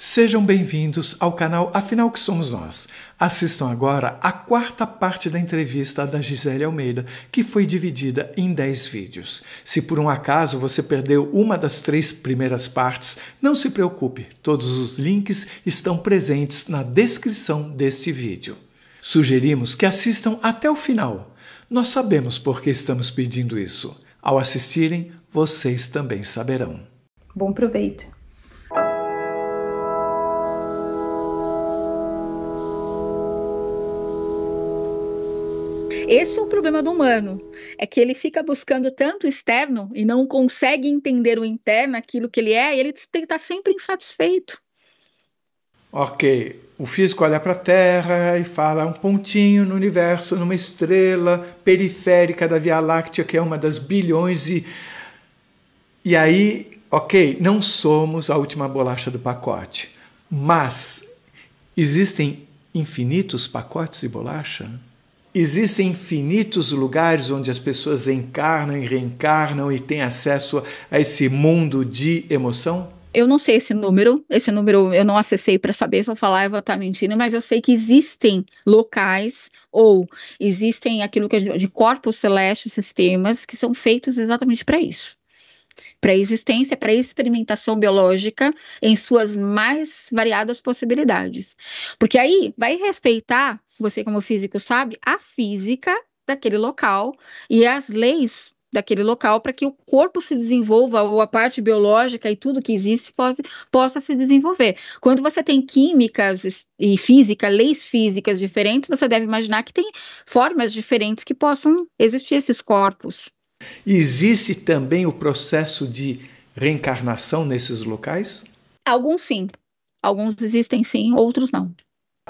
Sejam bem-vindos ao canal Afinal Que Somos Nós. Assistam agora a quarta parte da entrevista da Gisele Almeida, que foi dividida em 10 vídeos. Se por um acaso você perdeu uma das três primeiras partes, não se preocupe, todos os links estão presentes na descrição deste vídeo. Sugerimos que assistam até o final. Nós sabemos por que estamos pedindo isso. Ao assistirem, vocês também saberão. Bom proveito! Esse é o problema do humano, é que ele fica buscando tanto o externo e não consegue entender o interno, aquilo que ele é, e ele está sempre insatisfeito. Ok, o físico olha para a Terra e fala um pontinho no universo, numa estrela periférica da Via Láctea, que é uma das bilhões e. E aí, ok, não somos a última bolacha do pacote, mas existem infinitos pacotes de bolacha? Existem infinitos lugares onde as pessoas encarnam e reencarnam e têm acesso a esse mundo de emoção? Eu não sei esse número, esse número eu não acessei para saber se eu falar eu vou estar tá mentindo, mas eu sei que existem locais ou existem aquilo que é de corpos celestes, sistemas que são feitos exatamente para isso para a existência, para a experimentação biológica em suas mais variadas possibilidades. Porque aí vai respeitar, você como físico sabe, a física daquele local e as leis daquele local para que o corpo se desenvolva ou a parte biológica e tudo que existe possa, possa se desenvolver. Quando você tem químicas e física, leis físicas diferentes, você deve imaginar que tem formas diferentes que possam existir esses corpos. Existe também o processo de reencarnação nesses locais? Alguns sim. Alguns existem sim, outros não.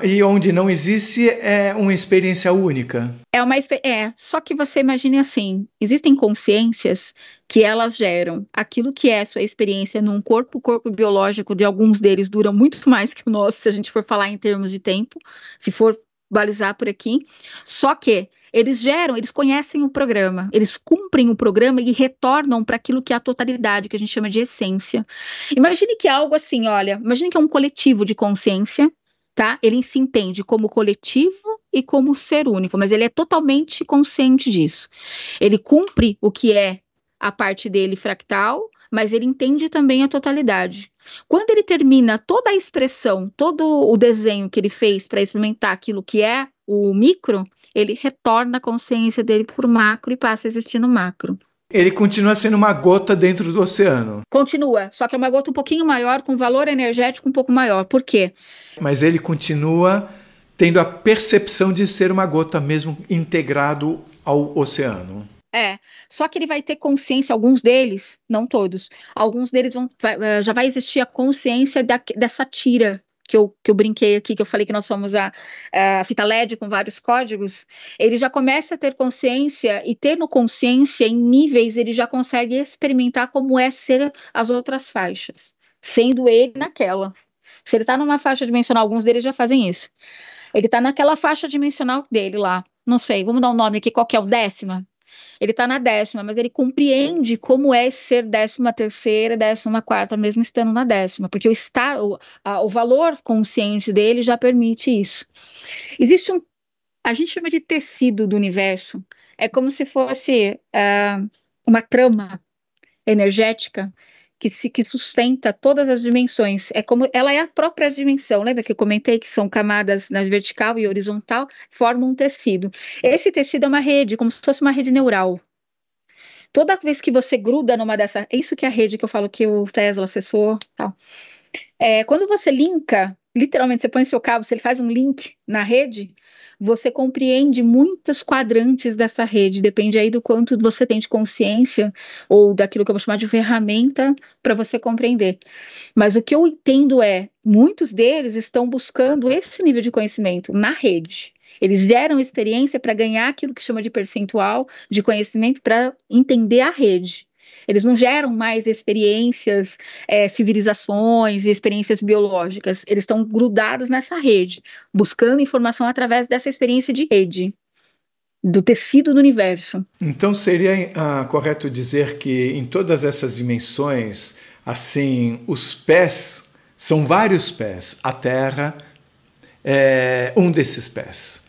E onde não existe é uma experiência única. É uma é, só que você imagine assim, existem consciências que elas geram aquilo que é sua experiência num corpo, corpo biológico de alguns deles dura muito mais que o nosso, se a gente for falar em termos de tempo, se for balizar por aqui. Só que eles geram, eles conhecem o programa, eles cumprem o programa e retornam para aquilo que é a totalidade, que a gente chama de essência. Imagine que algo assim, olha, imagine que é um coletivo de consciência, tá? Ele se entende como coletivo e como ser único, mas ele é totalmente consciente disso. Ele cumpre o que é a parte dele fractal, mas ele entende também a totalidade. Quando ele termina toda a expressão, todo o desenho que ele fez para experimentar aquilo que é o micro, ele retorna a consciência dele por macro e passa a existir no macro. Ele continua sendo uma gota dentro do oceano. Continua, só que é uma gota um pouquinho maior, com valor energético um pouco maior. Por quê? Mas ele continua tendo a percepção de ser uma gota mesmo integrado ao oceano. É, só que ele vai ter consciência, alguns deles, não todos, alguns deles vão, vai, eh, já vai existir a consciência da, dessa tira que eu, que eu brinquei aqui, que eu falei que nós somos a, a fita LED com vários códigos, ele já começa a ter consciência e tendo consciência em níveis, ele já consegue experimentar como é ser as outras faixas, sendo ele naquela. Se ele está numa faixa dimensional, alguns deles já fazem isso. Ele está naquela faixa dimensional dele lá. Não sei, vamos dar um nome aqui, qual que é o décima? Ele está na décima, mas ele compreende como é ser décima terceira, décima quarta, mesmo estando na décima, porque o, estar, o, a, o valor consciente dele já permite isso. Existe um, a gente chama de tecido do universo, é como se fosse uh, uma trama energética que, se, que sustenta todas as dimensões. É como ela é a própria dimensão. Lembra que eu comentei que são camadas na vertical e horizontal, formam um tecido. Esse tecido é uma rede, como se fosse uma rede neural. Toda vez que você gruda numa dessas, é isso que é a rede que eu falo que o Tesla acessou, tal. É, quando você linka, literalmente você põe seu cabo, você ele faz um link na rede, você compreende muitos quadrantes dessa rede, depende aí do quanto você tem de consciência ou daquilo que eu vou chamar de ferramenta para você compreender. Mas o que eu entendo é, muitos deles estão buscando esse nível de conhecimento na rede. Eles deram experiência para ganhar aquilo que chama de percentual de conhecimento para entender a rede. Eles não geram mais experiências, é, civilizações e experiências biológicas. Eles estão grudados nessa rede, buscando informação através dessa experiência de rede do tecido do universo. Então seria ah, correto dizer que em todas essas dimensões, assim, os pés são vários pés. A Terra é um desses pés.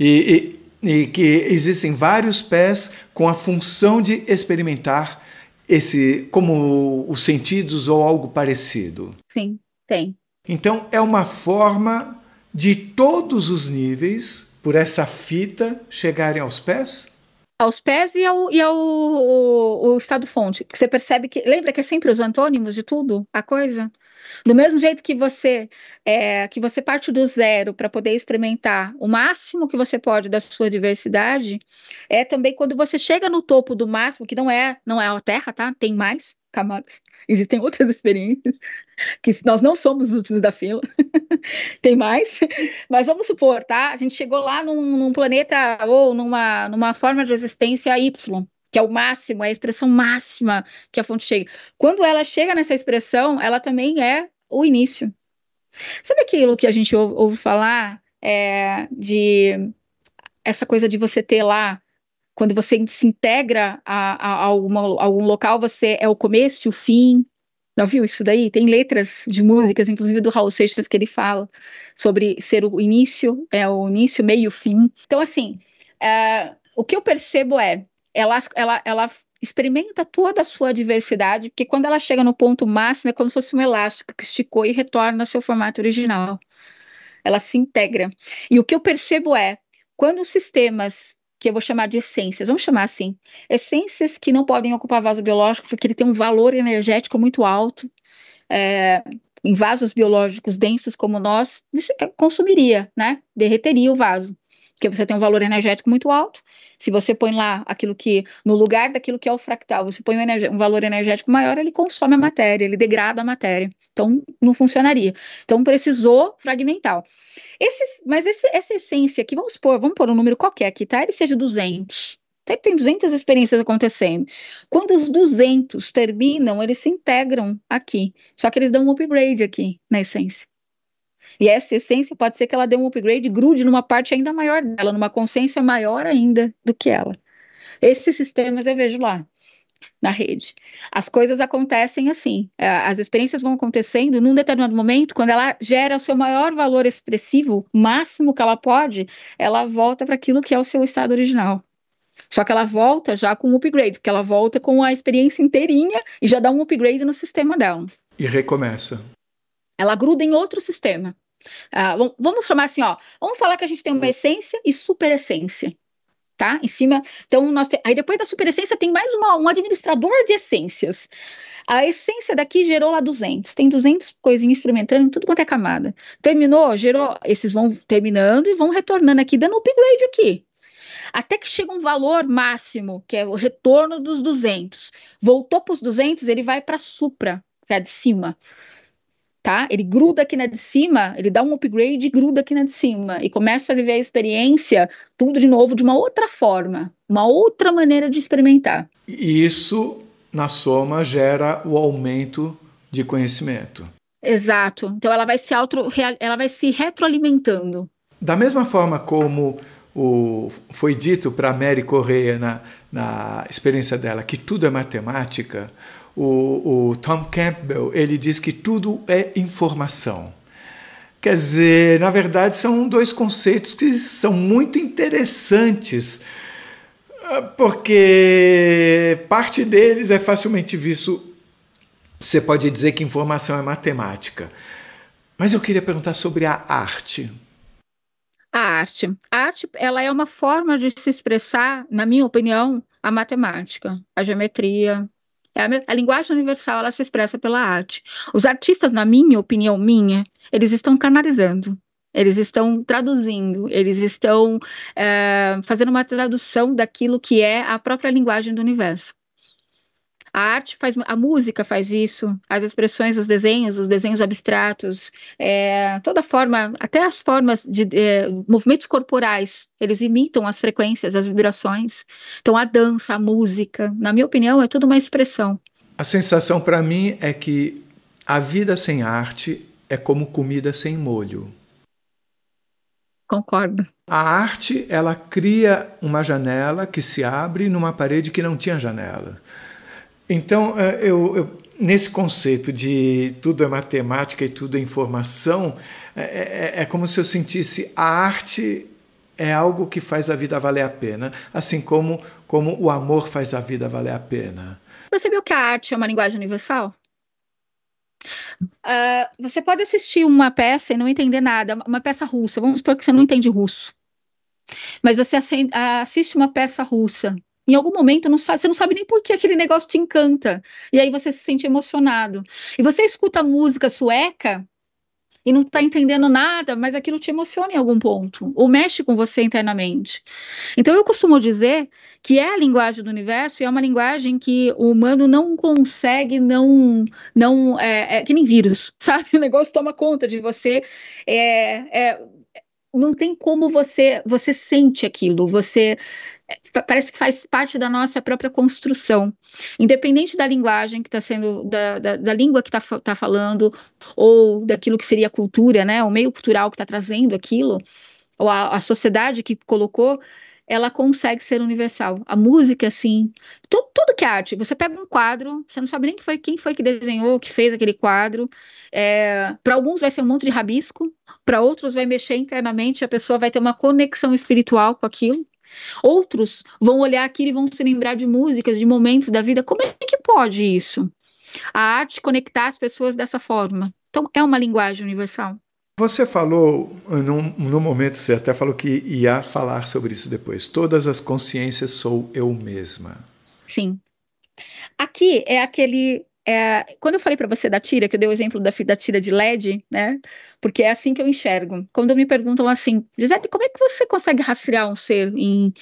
E, e que existem vários pés com a função de experimentar esse como os sentidos ou algo parecido. Sim, tem. Então é uma forma de todos os níveis por essa fita chegarem aos pés aos pés e ao, e ao o, o estado-fonte. Você percebe que. Lembra que é sempre os antônimos de tudo? A coisa? Do mesmo jeito que você é, que você parte do zero para poder experimentar o máximo que você pode da sua diversidade, é também quando você chega no topo do máximo, que não é, não é a Terra, tá? Tem mais camadas. Tá? existem outras experiências, que nós não somos os últimos da fila, tem mais, mas vamos supor, tá? A gente chegou lá num, num planeta ou numa, numa forma de existência Y, que é o máximo, é a expressão máxima que a fonte chega. Quando ela chega nessa expressão, ela também é o início. Sabe aquilo que a gente ouve, ouve falar é, de essa coisa de você ter lá quando você se integra a, a, a, uma, a algum local, você é o começo, o fim. Não viu isso daí? Tem letras de músicas, inclusive do Raul Seixas, que ele fala sobre ser o início, é o início, meio, fim. Então, assim, é, o que eu percebo é, ela, ela, ela experimenta toda a sua diversidade, porque quando ela chega no ponto máximo, é como se fosse um elástico que esticou e retorna ao seu formato original. Ela se integra. E o que eu percebo é, quando os sistemas que eu vou chamar de essências, vamos chamar assim, essências que não podem ocupar vaso biológico porque ele tem um valor energético muito alto, é, em vasos biológicos densos como nós, consumiria, né? Derreteria o vaso porque você tem um valor energético muito alto. Se você põe lá aquilo que, no lugar daquilo que é o fractal, você põe um, um, valor energético maior, ele consome a uhum. matéria, ele degrada a matéria. Então, não funcionaria. Então, precisou fragmentar. Esse, mas esse, essa essência aqui, vamos pôr, vamos pôr um número qualquer aqui, tá? Ele seja 200. Até tem 200 experiências acontecendo. Quando os 200 terminam, eles se integram aqui. Só que eles dão um upgrade aqui na essência. E essa essência pode ser que ela dê um upgrade, grude numa parte ainda maior dela, numa consciência maior ainda do que ela. Esses sistemas eu vejo lá na rede. As coisas acontecem assim, é, as experiências vão acontecendo num determinado momento, quando ela gera o seu maior valor expressivo, máximo que ela pode, ela volta para aquilo que é o seu estado original. Só que ela volta já com um upgrade, porque ela volta com a experiência inteirinha e já dá um upgrade no sistema dela. E recomeça. Ela gruda em outro sistema. Ah, vamos chamar assim, ó. Vamos falar que a gente tem uma hum. essência e superessência, tá? Em cima. Então, nós te... aí depois da superessência tem mais uma, um administrador de essências. A essência daqui gerou lá 200. Tem 200 coisinhas experimentando, tudo quanto é camada. Terminou, gerou. Esses vão terminando e vão retornando aqui, dando upgrade aqui. Até que chega um valor máximo, que é o retorno dos 200. Voltou para os 200, ele vai para supra, que é de cima tá? Ele gruda aqui na de cima, ele dá um upgrade e gruda aqui na de cima e começa a viver a experiência tudo de novo de uma outra forma, uma outra maneira de experimentar. E isso na soma gera o aumento de conhecimento. Exato. Então ela vai se ela vai se retroalimentando. Da mesma forma como o, foi dito para Mary Correia na, na experiência dela que tudo é matemática, o, o Tom Campbell, ele diz que tudo é informação. Quer dizer, na verdade, são dois conceitos que são muito interessantes, ah, porque parte deles é facilmente visto. Você pode dizer que informação é matemática. Mas eu queria perguntar sobre a arte. A arte. A arte ela é uma forma de se expressar, na minha opinião, a matemática, a geometria, é a, a linguagem universal ela se expressa pela arte. Os artistas, na minha opinião minha, eles estão canalizando, eles estão traduzindo, eles estão é, fazendo uma tradução daquilo que é a própria linguagem do universo. A arte faz, a música faz isso, as expressões, os desenhos, os desenhos abstratos, é, toda forma, até as formas de é, movimentos corporais, eles imitam as frequências, as vibrações. Então a dança, a música, na minha opinião, é tudo uma expressão. A sensação para mim é que a vida sem arte é como comida sem molho. Concordo. A arte, ela cria uma janela que se abre numa parede que não tinha janela. Então, eh, eu, eu, nesse conceito de tudo é matemática e tudo é informação, é, é como se eu sentisse a arte é algo que faz a vida valer a pena, assim como, como o amor faz a vida valer a pena. Você viu que a arte é uma linguagem universal? Uh, você pode assistir uma peça e não entender nada, uma peça russa, vamos supor que você não entende russo, mas você ah, assiste uma peça russa em algum momento não sabe, você não sabe nem por que aquele negócio te encanta. E aí você se sente emocionado. E você escuta música sueca e não está entendendo nada, mas aquilo te emociona em algum ponto, ou mexe com você internamente. Então eu costumo dizer que é a linguagem do universo e é uma linguagem que o humano não consegue não. não é, é que nem vírus, sabe? O negócio toma conta de você. É, é, não tem como você você sente aquilo, você parece que faz parte da nossa própria construção, independente da linguagem que está sendo, da, da, da, língua que está tá falando, ou daquilo que seria a cultura, né, o meio cultural que está trazendo aquilo, ou a, a sociedade que colocou, ela consegue ser universal. A música, assim, tudo, tudo que é arte. Você pega um quadro, você não sabe nem quem foi, quem foi que desenhou, que fez aquele quadro. É, para alguns vai ser um monte de rabisco, para outros vai mexer internamente, a pessoa vai ter uma conexão espiritual com aquilo. Outros vão olhar aquilo e vão se lembrar de músicas, de momentos da vida. Como é que pode isso? A arte conectar as pessoas dessa forma. Então, é uma linguagem universal. Você falou, num, momento, você até falou que ia falar sobre isso depois. Todas as consciências sou eu mesma. Sim. Aqui é aquele é, quando eu falei para você da tira, que eu dei o exemplo da, da, tira de LED, né? Porque é assim que eu enxergo. Quando me perguntam assim, Gisele, como é que você consegue rastrear um ser em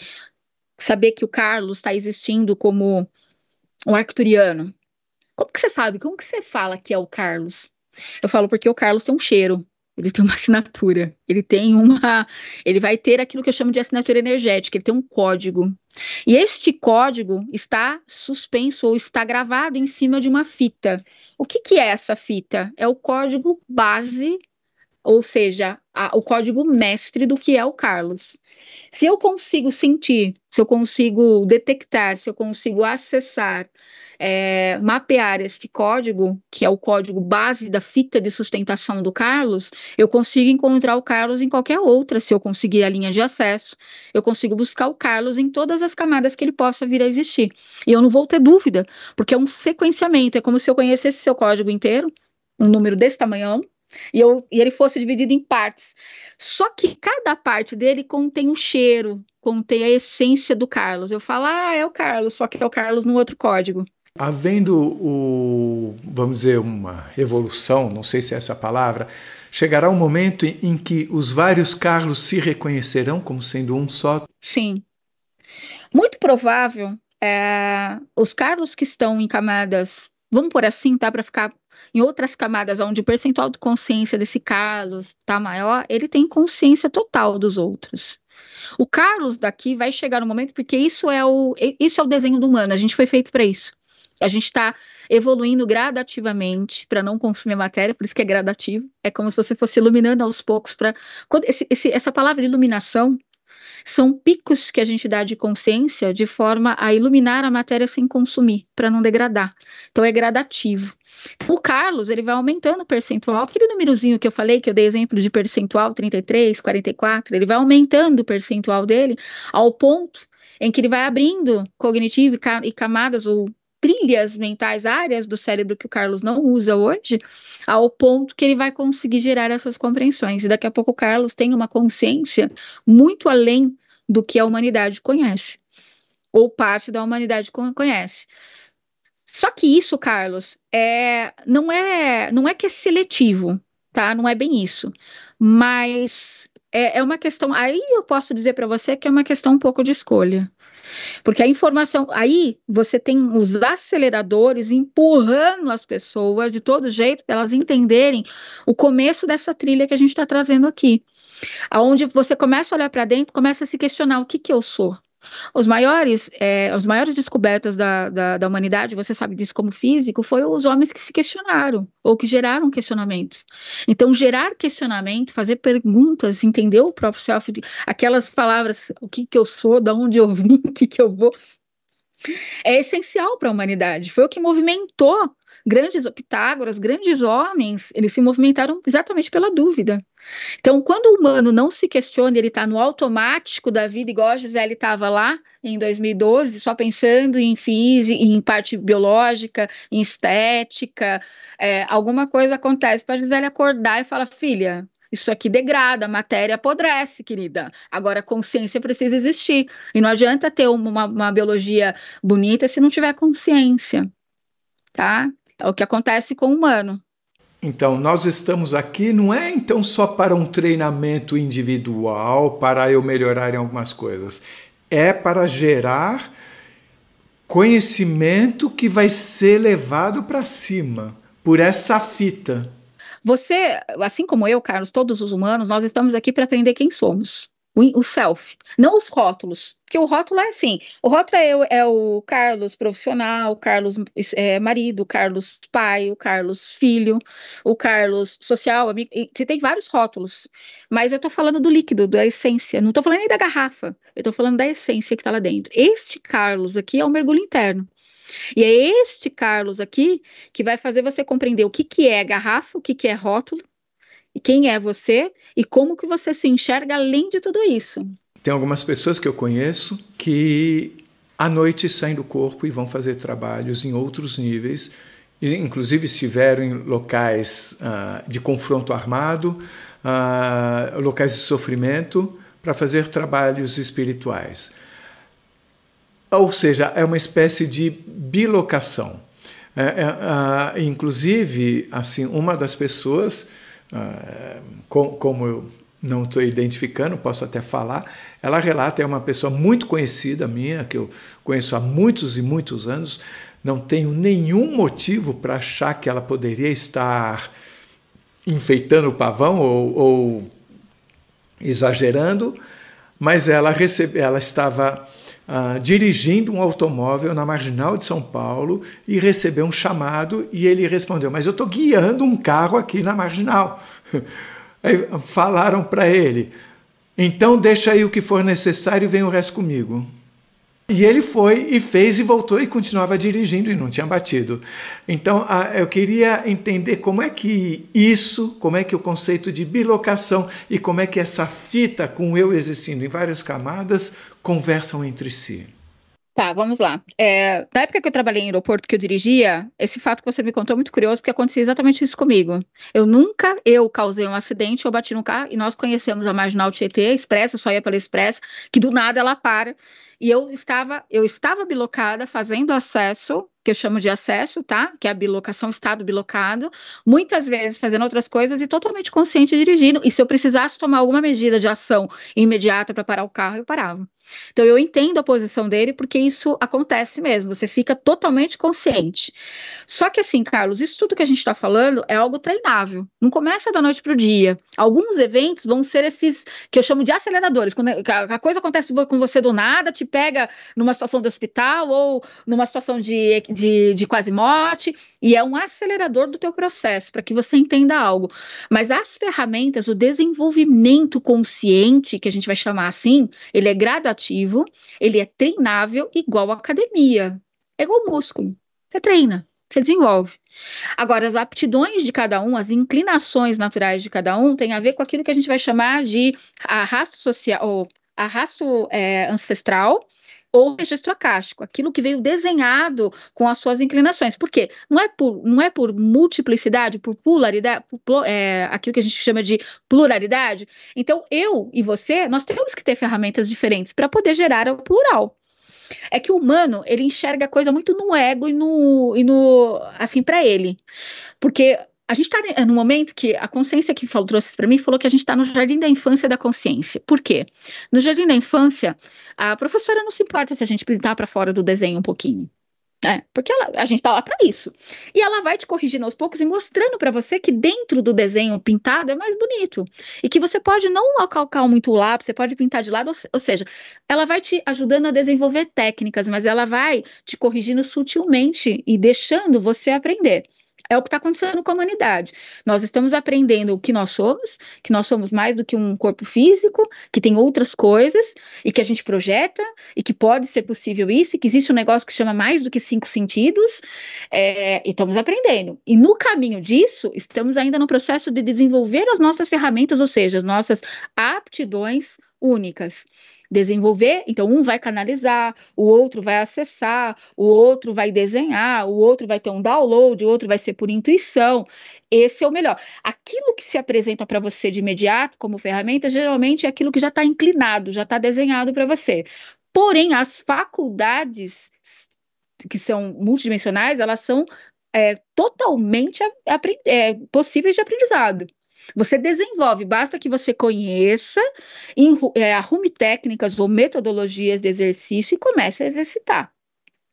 saber que o Carlos está existindo como um arcturiano? Como que você sabe? Como que você fala que é o Carlos? Eu falo porque o Carlos tem um cheiro ele tem uma assinatura, ele tem uma, ele vai ter aquilo que eu chamo de assinatura energética, ele tem um código. E este código está suspenso ou está gravado em cima de uma fita. O que, que é essa fita? É o código base ou seja, a, o código mestre do que é o Carlos. Se eu consigo sentir, se eu consigo detectar, se eu consigo acessar, é, mapear este código, que é o código base da fita de sustentação do Carlos, eu consigo encontrar o Carlos em qualquer outra, se eu conseguir a linha de acesso, eu consigo buscar o Carlos em todas as camadas que ele possa vir a existir. E eu não vou ter dúvida, porque é um sequenciamento, é como se eu conhecesse seu código inteiro, um número desse tamanhão, e, eu, e ele fosse dividido em partes. Só que cada parte dele contém um cheiro, contém a essência do Carlos. Eu falo, ah, é o Carlos, só que é o Carlos num outro código. Havendo o, vamos dizer, uma evolução, não sei se é essa palavra, chegará um momento em que os vários Carlos se reconhecerão como sendo um só? Sim. Muito provável, é, os Carlos que estão em camadas, vamos por assim, tá? Para ficar em outras camadas onde o percentual de consciência desse Carlos está maior, ele tem consciência total dos outros. O Carlos daqui vai chegar no um momento, porque isso é o, isso é o desenho do humano, a gente foi feito para isso. A gente está evoluindo gradativamente para não consumir matéria, por isso que é gradativo. É como se você fosse iluminando aos poucos para essa palavra iluminação são picos que a gente dá de consciência de forma a iluminar a matéria sem consumir, para não degradar. Então é gradativo. O Carlos, ele vai aumentando o percentual, aquele númerozinho que eu falei, que eu dei exemplo de percentual 33, 44, ele vai aumentando o percentual dele ao ponto em que ele vai abrindo cognitivo e camadas ou trilhas mentais, áreas do cérebro que o Carlos não usa hoje, ao ponto que ele vai conseguir gerar essas compreensões. E daqui a pouco o Carlos tem uma consciência muito além do que a humanidade conhece, ou parte da humanidade conhece. Só que isso, Carlos, é, não é não é que é seletivo, tá? Não é bem isso. Mas é, é uma questão. Aí eu posso dizer para você que é uma questão um pouco de escolha. Porque a informação, aí você tem os aceleradores empurrando as pessoas de todo jeito para elas entenderem o começo dessa trilha que a gente está trazendo aqui. Aonde você começa a olhar para dentro, começa a se questionar o que que eu sou? Os maiores, é, as maiores descobertas da, da, da, humanidade, você sabe disso como físico, foi os homens que se questionaram ou que geraram questionamentos. Então, gerar questionamento, fazer perguntas, entender o próprio self, aquelas palavras, o que, que eu sou, de onde eu vim, o que, que eu vou, é essencial para a humanidade. Foi o que movimentou grandes Pitágoras, grandes homens, eles se movimentaram exatamente pela dúvida. Então, quando o humano não se questiona, ele está no automático da vida, igual a Gisele estava lá em 2012, só pensando em física, em parte biológica, em estética, é, alguma coisa acontece para a Gisele acordar e falar, filha, isso aqui degrada, a matéria apodrece, querida. Agora, a consciência precisa existir. E não adianta ter uma, uma biologia bonita se não tiver consciência. Tá? É o que acontece com o humano. Então, nós estamos aqui não é então só para um treinamento individual, para eu melhorar em algumas coisas. É para gerar conhecimento que vai ser levado para cima por essa fita. Você, assim como eu, Carlos, todos os humanos, nós estamos aqui para aprender quem somos o, self, não os rótulos, porque o rótulo é assim, o rótulo é, é o Carlos profissional, o Carlos é, marido, o Carlos pai, o Carlos filho, o Carlos social, amigo, você tem vários rótulos, mas eu tô falando do líquido, da essência, não tô falando nem da garrafa, eu tô falando da essência que tá lá dentro. Este Carlos aqui é o mergulho interno, e é este Carlos aqui que vai fazer você compreender o que, que é garrafa, o que, que é rótulo, quem é você e como que você se enxerga além de tudo isso. Tem algumas pessoas que eu conheço que à noite saem do corpo e vão fazer trabalhos em outros níveis, inclusive estiveram em locais uh, de confronto armado, uh, locais de sofrimento, para fazer trabalhos espirituais. Ou seja, é uma espécie de bilocação. É, é, ah, inclusive, assim, uma das pessoas ah, como eu não estou identificando, posso até falar. Ela relata, é uma pessoa muito conhecida minha, que eu conheço há muitos e muitos anos. Não tenho nenhum motivo para achar que ela poderia estar enfeitando o pavão ou, ou exagerando mas ela, recebe, ela estava ah, dirigindo um automóvel na marginal de São Paulo e recebeu um chamado e ele respondeu: Mas eu estou guiando um carro aqui na marginal. Aí falaram para ele: Então deixa aí o que for necessário e vem o resto comigo. E ele foi e fez e voltou e continuava dirigindo e não tinha batido. Então eu queria entender como é que isso, como é que o conceito de bilocação e como é que essa fita com o eu existindo em várias camadas conversam entre si. Tá, vamos lá. É, na época que eu trabalhei em aeroporto, que eu dirigia, esse fato que você me contou é muito curioso, porque acontecia exatamente isso comigo. Eu nunca, eu causei um acidente, eu bati no carro, e nós conhecemos a Marginal Tietê, a Expressa, só ia pela Expressa, que do nada ela para, e eu estava, eu estava bilocada fazendo acesso, que eu chamo de acesso, tá? Que é a bilocação, estado bilocado, muitas vezes fazendo outras coisas e totalmente consciente dirigindo. E se eu precisasse tomar alguma medida de ação imediata para parar o carro, eu parava. Então eu entendo a posição dele porque isso acontece mesmo, você fica totalmente consciente. Só que assim, Carlos, isso tudo que a gente está falando é algo treinável. Não começa da noite para o dia. Alguns eventos vão ser esses que eu chamo de aceleradores. Quando a coisa acontece com você do nada, te tipo, pega numa situação de hospital ou numa situação de, de, de quase morte, e é um acelerador do teu processo, para que você entenda algo. Mas as ferramentas, o desenvolvimento consciente, que a gente vai chamar assim, ele é gradativo, ele é treinável, igual academia. É igual músculo. Você treina, você desenvolve. Agora, as aptidões de cada um, as inclinações naturais de cada um, tem a ver com aquilo que a gente vai chamar de arrasto social, ou a é, ancestral ou registro acástico, aquilo que veio desenhado com as suas inclinações. Por quê? Não é por, não é por multiplicidade, por pluralidade, por, é, aquilo que a gente chama de pluralidade. Então, eu e você, nós temos que ter ferramentas diferentes para poder gerar o plural. É que o humano, ele enxerga a coisa muito no ego e no, e no assim, para ele. Porque a gente está é, no momento que a consciência que falou, trouxe para mim falou que a gente está no jardim da infância da consciência. Por quê? No jardim da infância, a professora não se importa se a gente pintar para fora do desenho um pouquinho. É, porque ela, a gente está lá para isso. E ela vai te corrigindo aos poucos e mostrando para você que dentro do desenho pintado é mais bonito. E que você pode não calcar muito o lápis, você pode pintar de lado. Ou seja, ela vai te ajudando a desenvolver técnicas, mas ela vai te corrigindo sutilmente e deixando você aprender é o que está acontecendo com a humanidade. Nós estamos aprendendo o que nós somos, que nós somos mais do que um corpo físico, que tem outras coisas, e que a gente projeta, e que pode ser possível isso, e que existe um negócio que chama mais do que cinco sentidos, é, e estamos aprendendo. E no caminho disso, estamos ainda no processo de desenvolver as nossas ferramentas, ou seja, as nossas aptidões únicas desenvolver, então um vai canalizar, o outro vai acessar, o outro vai desenhar, o outro vai ter um download, o outro vai ser por intuição. Esse é o melhor. Aquilo que se apresenta para você de imediato como ferramenta, geralmente é aquilo que já está inclinado, já está desenhado para você. Porém, as faculdades que são multidimensionais, elas são é, totalmente é, possíveis de aprendizado. Você desenvolve, basta que você conheça, é, arrume técnicas ou metodologias de exercício e comece a exercitar.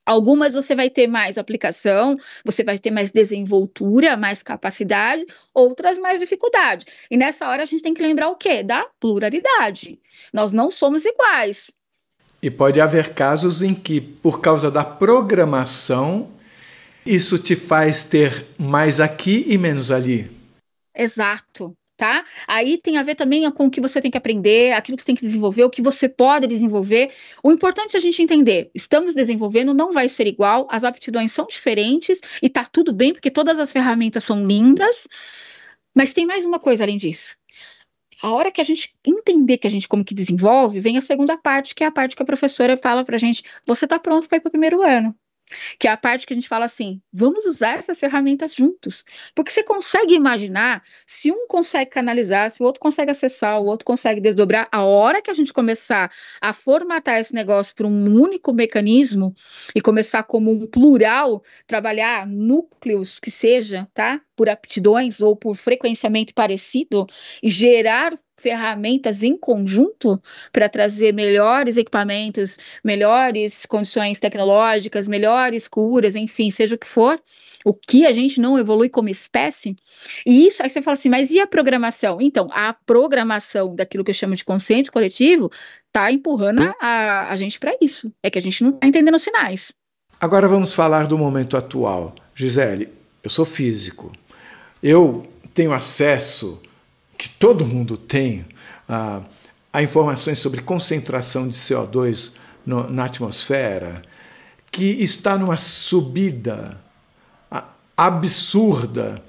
Algumas você vai ter mais aplicação, você vai ter mais desenvoltura, mais capacidade, outras mais dificuldade. E nessa hora a gente tem que lembrar o quê? Da pluralidade. Nós não somos iguais. E pode haver casos em que, por causa da programação, isso te faz ter mais aqui e menos ali. Exato. Tá? Aí tem a ver também com o que você tem que aprender, aquilo que você tem que desenvolver, o que você pode desenvolver. O importante é a gente entender: estamos desenvolvendo, não vai ser igual, as aptidões são diferentes e tá tudo bem, porque todas as ferramentas são lindas. Mas tem mais uma coisa além disso. A hora que a gente entender que a gente como que desenvolve, vem a segunda parte, que é a parte que a professora fala pra gente: você tá pronto para ir para o primeiro ano que é a parte que a gente fala assim: vamos usar essas ferramentas juntos. Porque você consegue imaginar se um consegue canalizar, se o outro consegue acessar, o outro consegue desdobrar, a hora que a gente começar a formatar esse negócio para um único mecanismo e começar como um plural, trabalhar núcleos que seja, tá? Por aptidões ou por frequenciamento parecido, e gerar ferramentas em conjunto para trazer melhores equipamentos, melhores condições tecnológicas, melhores curas, enfim, seja o que for, o que a gente não evolui como espécie. E isso aí você fala assim, mas e a programação? Então, a programação daquilo que eu chamo de consciente coletivo está empurrando a, a gente para isso. É que a gente não está entendendo os sinais. Agora vamos falar do momento atual. Gisele, eu sou físico. Eu tenho acesso que todo mundo tem, ah, há informações sobre concentração de CO2 no, na atmosfera, que está numa subida ah, absurda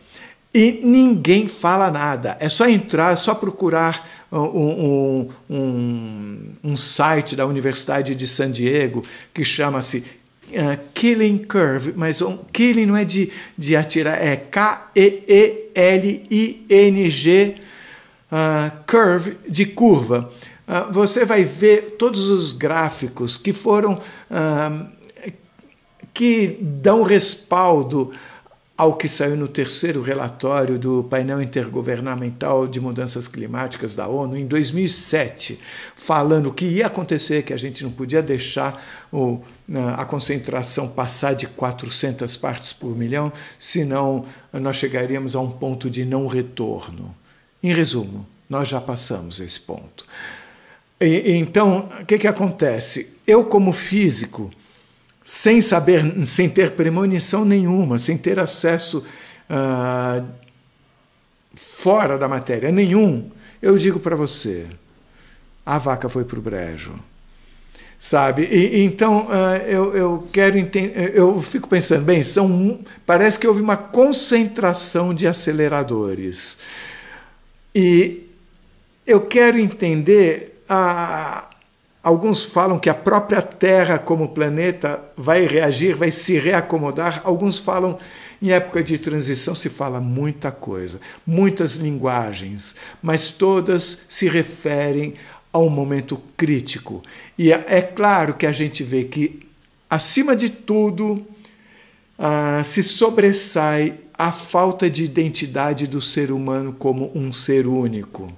e ninguém fala nada. É só entrar, é só procurar ah, um, um, um, um site da Universidade de San Diego que chama-se uh, Killing Curve, mas um, Killing não é de, de atirar, é K-E-E-L-I-N-G uh, curve, de curva, uh, você vai ver todos os gráficos que foram, uh, que dão respaldo ao que saiu no terceiro relatório do painel intergovernamental de mudanças climáticas da ONU em 2007, falando que ia acontecer, que a gente não podia deixar o, a concentração passar de 400 partes por milhão, senão nós chegaríamos a um ponto de não retorno. Em resumo, nós já passamos esse ponto. E, então, o que, que acontece? Eu, como físico, sem saber, sem ter premonição nenhuma, sem ter acesso ah, fora da matéria nenhum, eu digo para você: a vaca foi para o brejo. Sabe? E, então, ah, eu, eu quero entender. Eu fico pensando, bem, são, parece que houve uma concentração de aceleradores. E eu quero entender. A... Alguns falam que a própria Terra, como planeta, vai reagir, vai se reacomodar. Alguns falam em época de transição se fala muita coisa, muitas linguagens, mas todas se referem a um momento crítico. E é, é claro que a gente vê que, acima de tudo, uh, se sobressai a falta de identidade do ser humano como um ser único.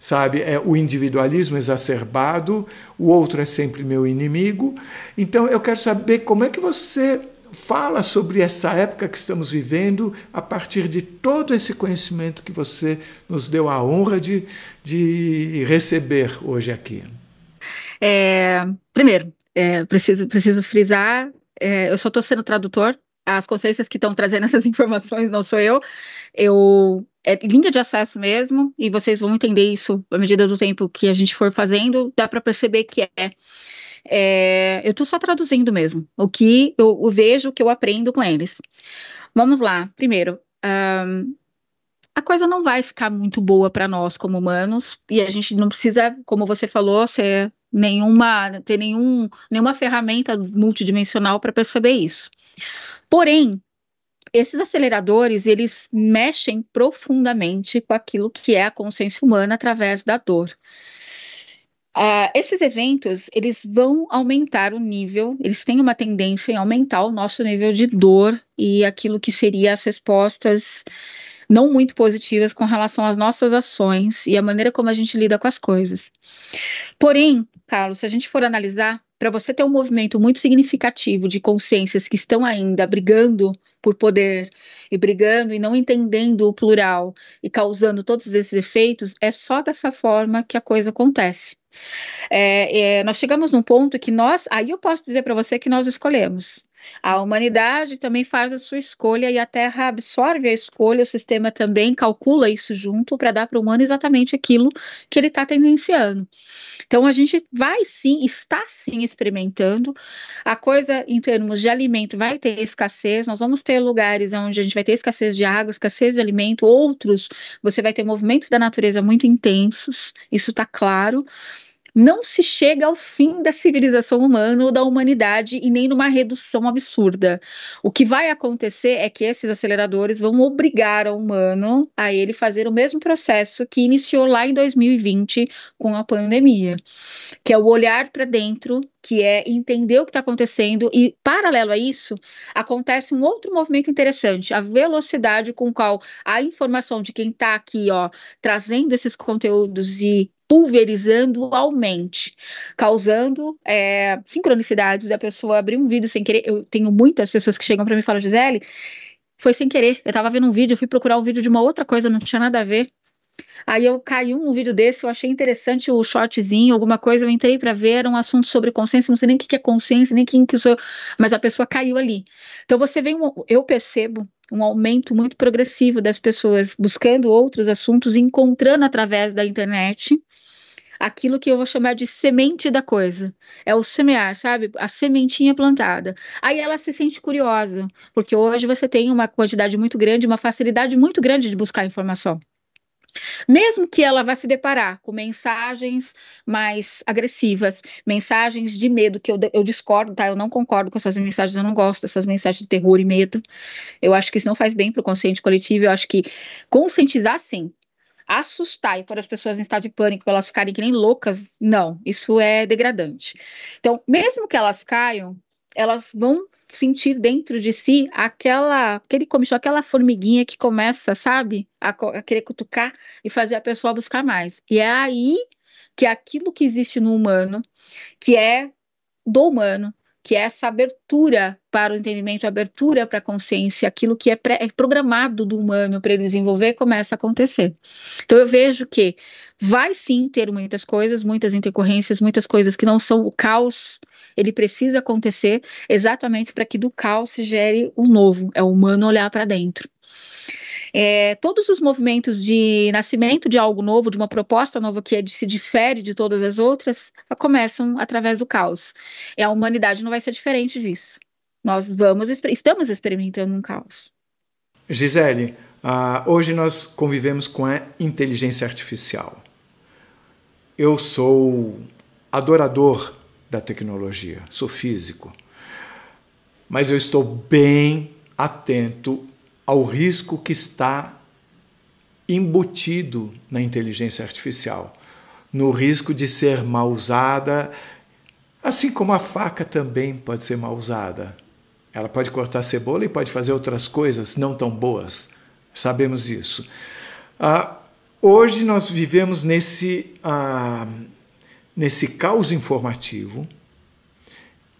Sabe, é o individualismo exacerbado, o outro é sempre meu inimigo. Então eu quero saber como é que você fala sobre essa época que estamos vivendo a partir de todo esse conhecimento que você nos deu a honra de, de receber hoje aqui. É, primeiro, é, preciso, preciso frisar, é, eu só estou sendo tradutor as consciências que estão trazendo essas informações, não sou eu. Eu é linha de acesso mesmo, e vocês vão entender isso à medida do tempo que a gente for fazendo, dá para perceber que é. é eu estou só traduzindo mesmo o que eu, eu, vejo, o que eu aprendo com eles. Vamos lá, primeiro. Um, a coisa não vai ficar muito boa para nós como humanos, e a gente não precisa, como você falou, ser nenhuma, ter nenhum, nenhuma ferramenta multidimensional para perceber isso. Porém, esses aceleradores, eles mexem profundamente com aquilo que é a consciência humana através da dor. Uh, esses eventos, eles vão aumentar o nível, eles têm uma tendência em aumentar o nosso nível de dor e aquilo que seria as respostas não muito positivas com relação às nossas ações e à maneira como a gente lida com as coisas. Porém, Carlos, se a gente for analisar, para você ter um movimento muito significativo de consciências que estão ainda brigando por poder e brigando e não entendendo o plural e causando todos esses efeitos, é só dessa forma que a coisa acontece. É, é, nós chegamos num ponto que nós, aí eu posso dizer para você que nós escolhemos. A humanidade também faz a sua escolha e a Terra absorve a escolha, o sistema também calcula isso junto para dar para o humano exatamente aquilo que ele está tendenciando. Então a gente vai sim, está sim experimentando. A coisa em termos de alimento vai ter escassez, nós vamos ter lugares onde a gente vai ter escassez de água, escassez de alimento, outros você vai ter movimentos da natureza muito intensos, isso está claro não se chega ao fim da civilização humana ou da humanidade e nem numa redução absurda. O que vai acontecer é que esses aceleradores vão obrigar o humano a ele fazer o mesmo processo que iniciou lá em 2020 com a pandemia, que é o olhar para dentro, que é entender o que está acontecendo e paralelo a isso acontece um outro movimento interessante, a velocidade com qual a informação de quem está aqui, ó, trazendo esses conteúdos e pulverizando aumente, causando é, sincronicidades da pessoa abrir um vídeo sem querer. Eu tenho muitas pessoas que chegam para mim e falam, Gisele, foi sem querer. Eu estava vendo um vídeo, eu fui procurar um vídeo de uma outra coisa, não tinha nada a ver. Aí eu caí um vídeo desse, eu achei interessante o shortzinho, alguma coisa, eu entrei para ver, era um assunto sobre consciência, não sei nem o que é consciência, nem quem que sou, mas a pessoa caiu ali. Então você vem, eu percebo um aumento muito progressivo das pessoas buscando outros assuntos, encontrando através da internet aquilo que eu vou chamar de semente da coisa. É o semear, sabe? A sementinha plantada. Aí ela se sente curiosa, porque hoje você tem uma quantidade muito grande, uma facilidade muito grande de buscar informação. Mesmo que ela vá se deparar com mensagens mais agressivas, mensagens de medo, que eu, eu discordo, tá? Eu não concordo com essas mensagens, eu não gosto dessas mensagens de terror e medo. Eu acho que isso não faz bem para o consciente coletivo. Eu acho que conscientizar, sim. Assustar e pôr as pessoas em estado de pânico elas ficarem que nem loucas, não, isso é degradante. Então, mesmo que elas caiam, elas vão sentir dentro de si aquela, aquele comichão, aquela formiguinha que começa, sabe, a, a querer cutucar e fazer a pessoa buscar mais. E é aí que aquilo que existe no humano, que é do humano, que é essa abertura para o entendimento, abertura para a consciência, aquilo que é, pré, é programado do humano para ele desenvolver começa a acontecer. Então eu vejo que vai sim ter muitas coisas, muitas intercorrências, muitas coisas que não são o caos, ele precisa acontecer exatamente para que do caos se gere o novo, é o humano olhar para dentro. É, todos os movimentos de nascimento de algo novo, de uma proposta nova que é de, se difere de todas as outras, começam através do caos. E a humanidade não vai ser diferente disso. Nós vamos estamos experimentando um caos. Gisele, uh, hoje nós convivemos com a inteligência artificial. Eu sou adorador da tecnologia, sou físico, mas eu estou bem atento ao risco que está embutido na inteligência artificial, no risco de ser mal usada, assim como a faca também pode ser mal usada. Ela pode cortar cebola e pode fazer outras coisas não tão boas. Sabemos isso. Ah, hoje nós vivemos nesse, ah, nesse caos informativo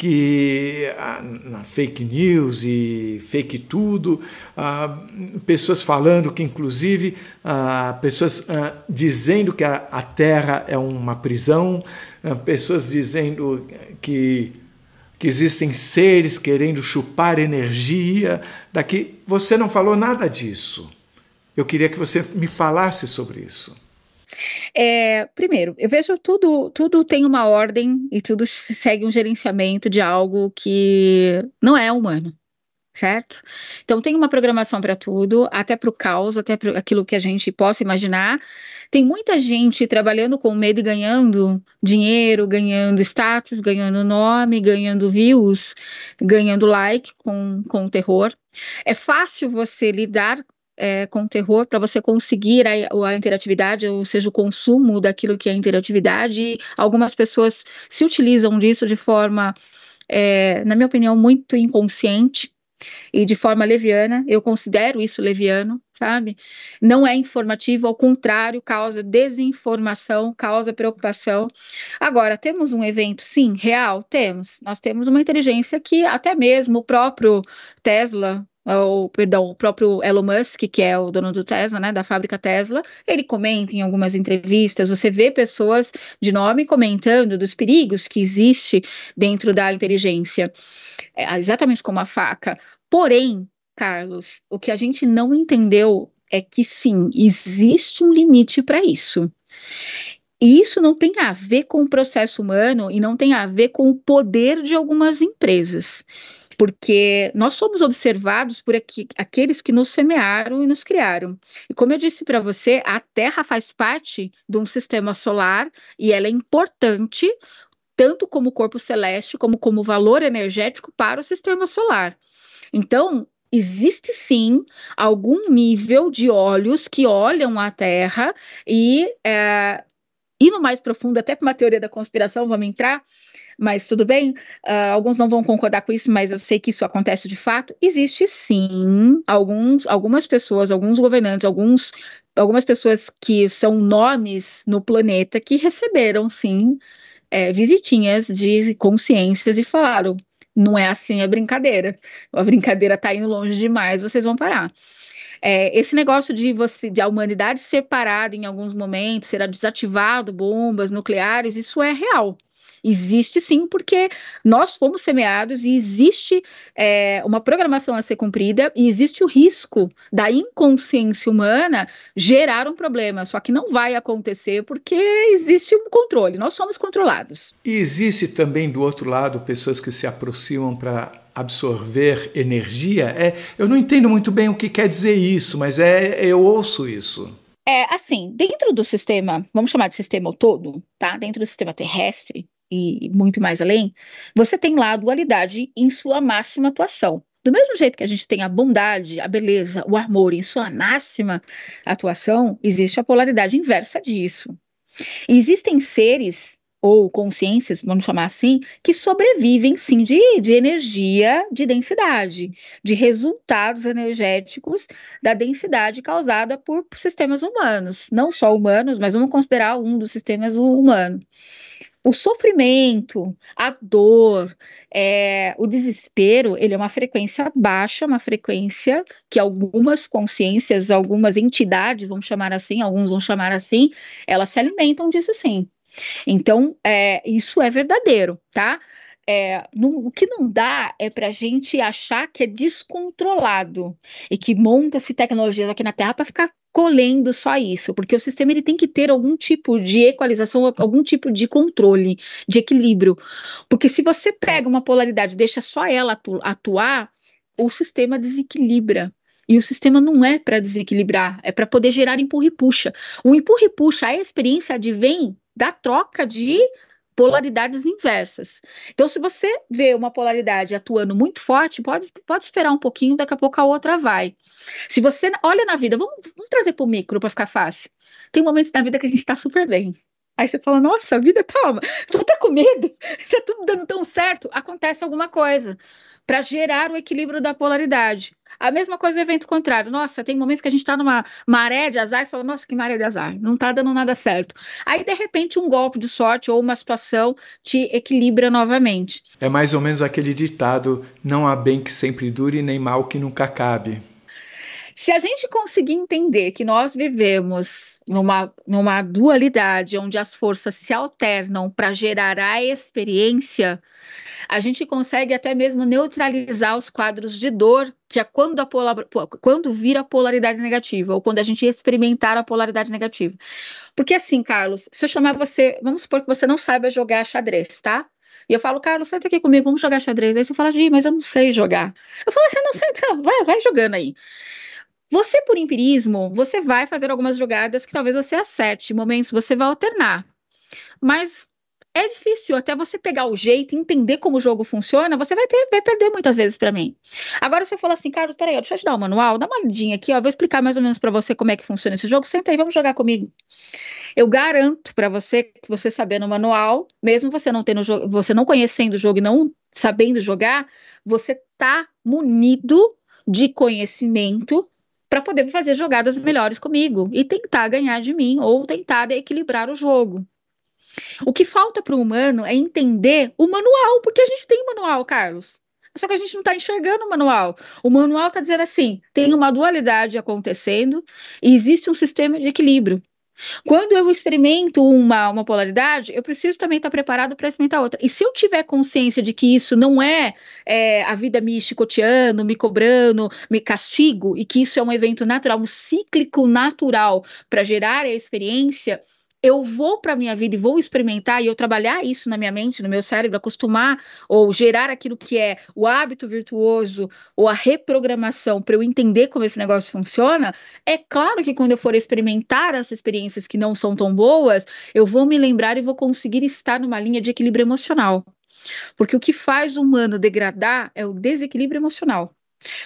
que ah, na fake news e fake tudo, ah, pessoas falando que, inclusive, ah, pessoas ah, dizendo que a, a, Terra é uma prisão, ah, pessoas dizendo que, que existem seres querendo chupar energia. Daqui, você não falou nada disso. Eu queria que você me falasse sobre isso. É, primeiro, eu vejo tudo, tudo tem uma ordem e tudo segue um gerenciamento de algo que não é humano certo? Então tem uma programação para tudo, até para o caos, até para aquilo que a gente possa imaginar. Tem muita gente trabalhando com medo e ganhando dinheiro, ganhando status, ganhando nome, ganhando views, ganhando like com, com terror. É fácil você lidar é, com terror para você conseguir a, a, interatividade, ou seja, o consumo daquilo que é interatividade. E algumas pessoas se utilizam disso de forma, é, na minha opinião, muito inconsciente e de forma leviana. Eu considero isso leviano, sabe? Não é informativo, ao contrário, causa desinformação, causa preocupação. Agora, temos um evento, sim, real? Temos. Nós temos uma inteligência que até mesmo o próprio Tesla é ou, perdão, o próprio Elon Musk, que é o dono do Tesla, né, da fábrica Tesla, ele comenta em algumas entrevistas, você vê pessoas de nome comentando dos perigos que existe dentro da inteligência, é, exatamente como a faca. Porém, Carlos, o que a gente não entendeu é que sim, existe um limite para isso. E isso não tem a ver com o processo humano e não tem a ver com o poder de algumas empresas porque nós somos observados por aqueles que nos semearam e nos criaram. E como eu disse para você, a Terra faz parte de um sistema solar e ela é importante tanto como corpo celeste, como como valor energético para o sistema solar. Então, existe sim algum nível de olhos que olham a Terra e é, e no mais profundo, até com uma teoria da conspiração, vamos entrar, mas tudo bem. Uh, alguns não vão concordar com isso, mas eu sei que isso acontece de fato. Existe sim alguns, algumas pessoas, alguns governantes, alguns, algumas pessoas que são nomes no planeta que receberam sim é, visitinhas de consciências e falaram: não é assim a brincadeira. A brincadeira está indo longe demais, vocês vão parar. É, esse negócio de você, de a humanidade ser parada em alguns momentos, será desativado bombas nucleares, isso é real. Existe sim, porque nós fomos semeados e existe é, uma programação a ser cumprida e existe o risco da inconsciência humana gerar um problema. Só que não vai acontecer porque existe um controle, nós somos controlados. E existe também, do outro lado, pessoas que se aproximam para absorver energia. É, eu não entendo muito bem o que quer dizer isso, mas é, é eu ouço isso. É assim, dentro do sistema, vamos chamar de sistema todo, tá? Dentro do sistema terrestre e muito mais além, você tem lá a dualidade em sua máxima atuação. Do mesmo jeito que a gente tem a bondade, a beleza, o amor em sua máxima atuação, existe a polaridade inversa disso. existem seres ou consciências, vamos chamar assim, que sobrevivem sim de, de energia de densidade, de resultados energéticos da densidade causada por sistemas humanos, não só humanos, mas vamos considerar um dos sistemas humano. O sofrimento, a dor, é, o desespero, ele é uma frequência baixa, uma frequência que algumas consciências, algumas entidades, vamos chamar assim, alguns vão chamar assim, elas se alimentam disso sim. Então, é, isso é verdadeiro, tá? É, o que não dá é para a gente achar que é descontrolado e que monta-se tecnologias aqui na Terra para ficar colhendo só isso, porque o sistema ele tem que ter algum tipo de equalização, algum tipo de controle, de equilíbrio, porque se você pega uma polaridade e deixa só ela atu atuar, o sistema desequilibra. E o sistema não é para desequilibrar, é para poder gerar empurra e puxa. O empurra e puxa, a experiência advém da troca de polaridades inversas. Então, se você vê uma polaridade atuando muito forte, pode, pode esperar um pouquinho, daqui a pouco a outra vai. Se você olha na vida, vamos, vamos trazer para o micro para ficar fácil. Tem momentos na vida que a gente está super bem. Aí você fala, nossa, a vida tá, só tá com medo, tá tudo dando tão certo, acontece alguma coisa para gerar o equilíbrio da polaridade. A mesma coisa o evento contrário. Nossa, tem momentos que a gente está numa maré de azar e fala, nossa, que maré de azar, não está dando nada certo. Aí, de repente, um golpe de sorte ou uma situação te equilibra novamente. É mais ou menos aquele ditado: não há bem que sempre dure, nem mal que nunca acabe. Se a gente conseguir entender que nós vivemos numa, numa dualidade onde as forças se alternam para gerar a experiência, a gente consegue até mesmo neutralizar os quadros de dor, que é quando, a polar, quando vira a polaridade negativa, ou quando a gente experimentar a polaridade negativa. Porque assim, Carlos, se eu chamar você, vamos supor que você não saiba jogar xadrez, tá? E eu falo, Carlos, senta aqui comigo, vamos jogar xadrez. Aí você fala, Gi, mas eu não sei jogar. Eu falo, você não sei, então, vai, vai jogando aí. Você, por empirismo, você vai fazer algumas jogadas que talvez você acerte, momentos você vai alternar. Mas é difícil até você pegar o jeito, entender como o jogo funciona, você vai, ter, vai perder muitas vezes para mim. Agora você fala assim, Carlos, peraí, deixa eu te dar o um manual, dá uma olhadinha aqui, ó, vou explicar mais ou menos para você como é que funciona esse jogo, senta aí, vamos jogar comigo. Eu garanto para você que você sabendo o manual, mesmo você não tendo você não conhecendo o jogo e não sabendo jogar, você tá munido de conhecimento para poder fazer jogadas melhores comigo e tentar ganhar de mim ou tentar equilibrar o jogo. O que falta para o humano é entender o manual, porque a gente tem manual, Carlos. Só que a gente não está enxergando o manual. O manual está dizendo assim: tem uma dualidade acontecendo e existe um sistema de equilíbrio. Quando eu experimento uma, uma polaridade, eu preciso também estar preparado para experimentar outra. E se eu tiver consciência de que isso não é, é, a vida me chicoteando, me cobrando, me castigo, e que isso é um evento natural, um cíclico natural para gerar a experiência, eu vou para a minha vida e vou experimentar e eu trabalhar isso na minha mente, no meu cérebro, acostumar ou gerar aquilo que é o hábito virtuoso ou a reprogramação para eu entender como esse negócio funciona, é claro que quando eu for experimentar essas experiências que não são tão boas, eu vou me lembrar e vou conseguir estar numa linha de equilíbrio emocional. Porque o que faz o humano degradar é o desequilíbrio emocional.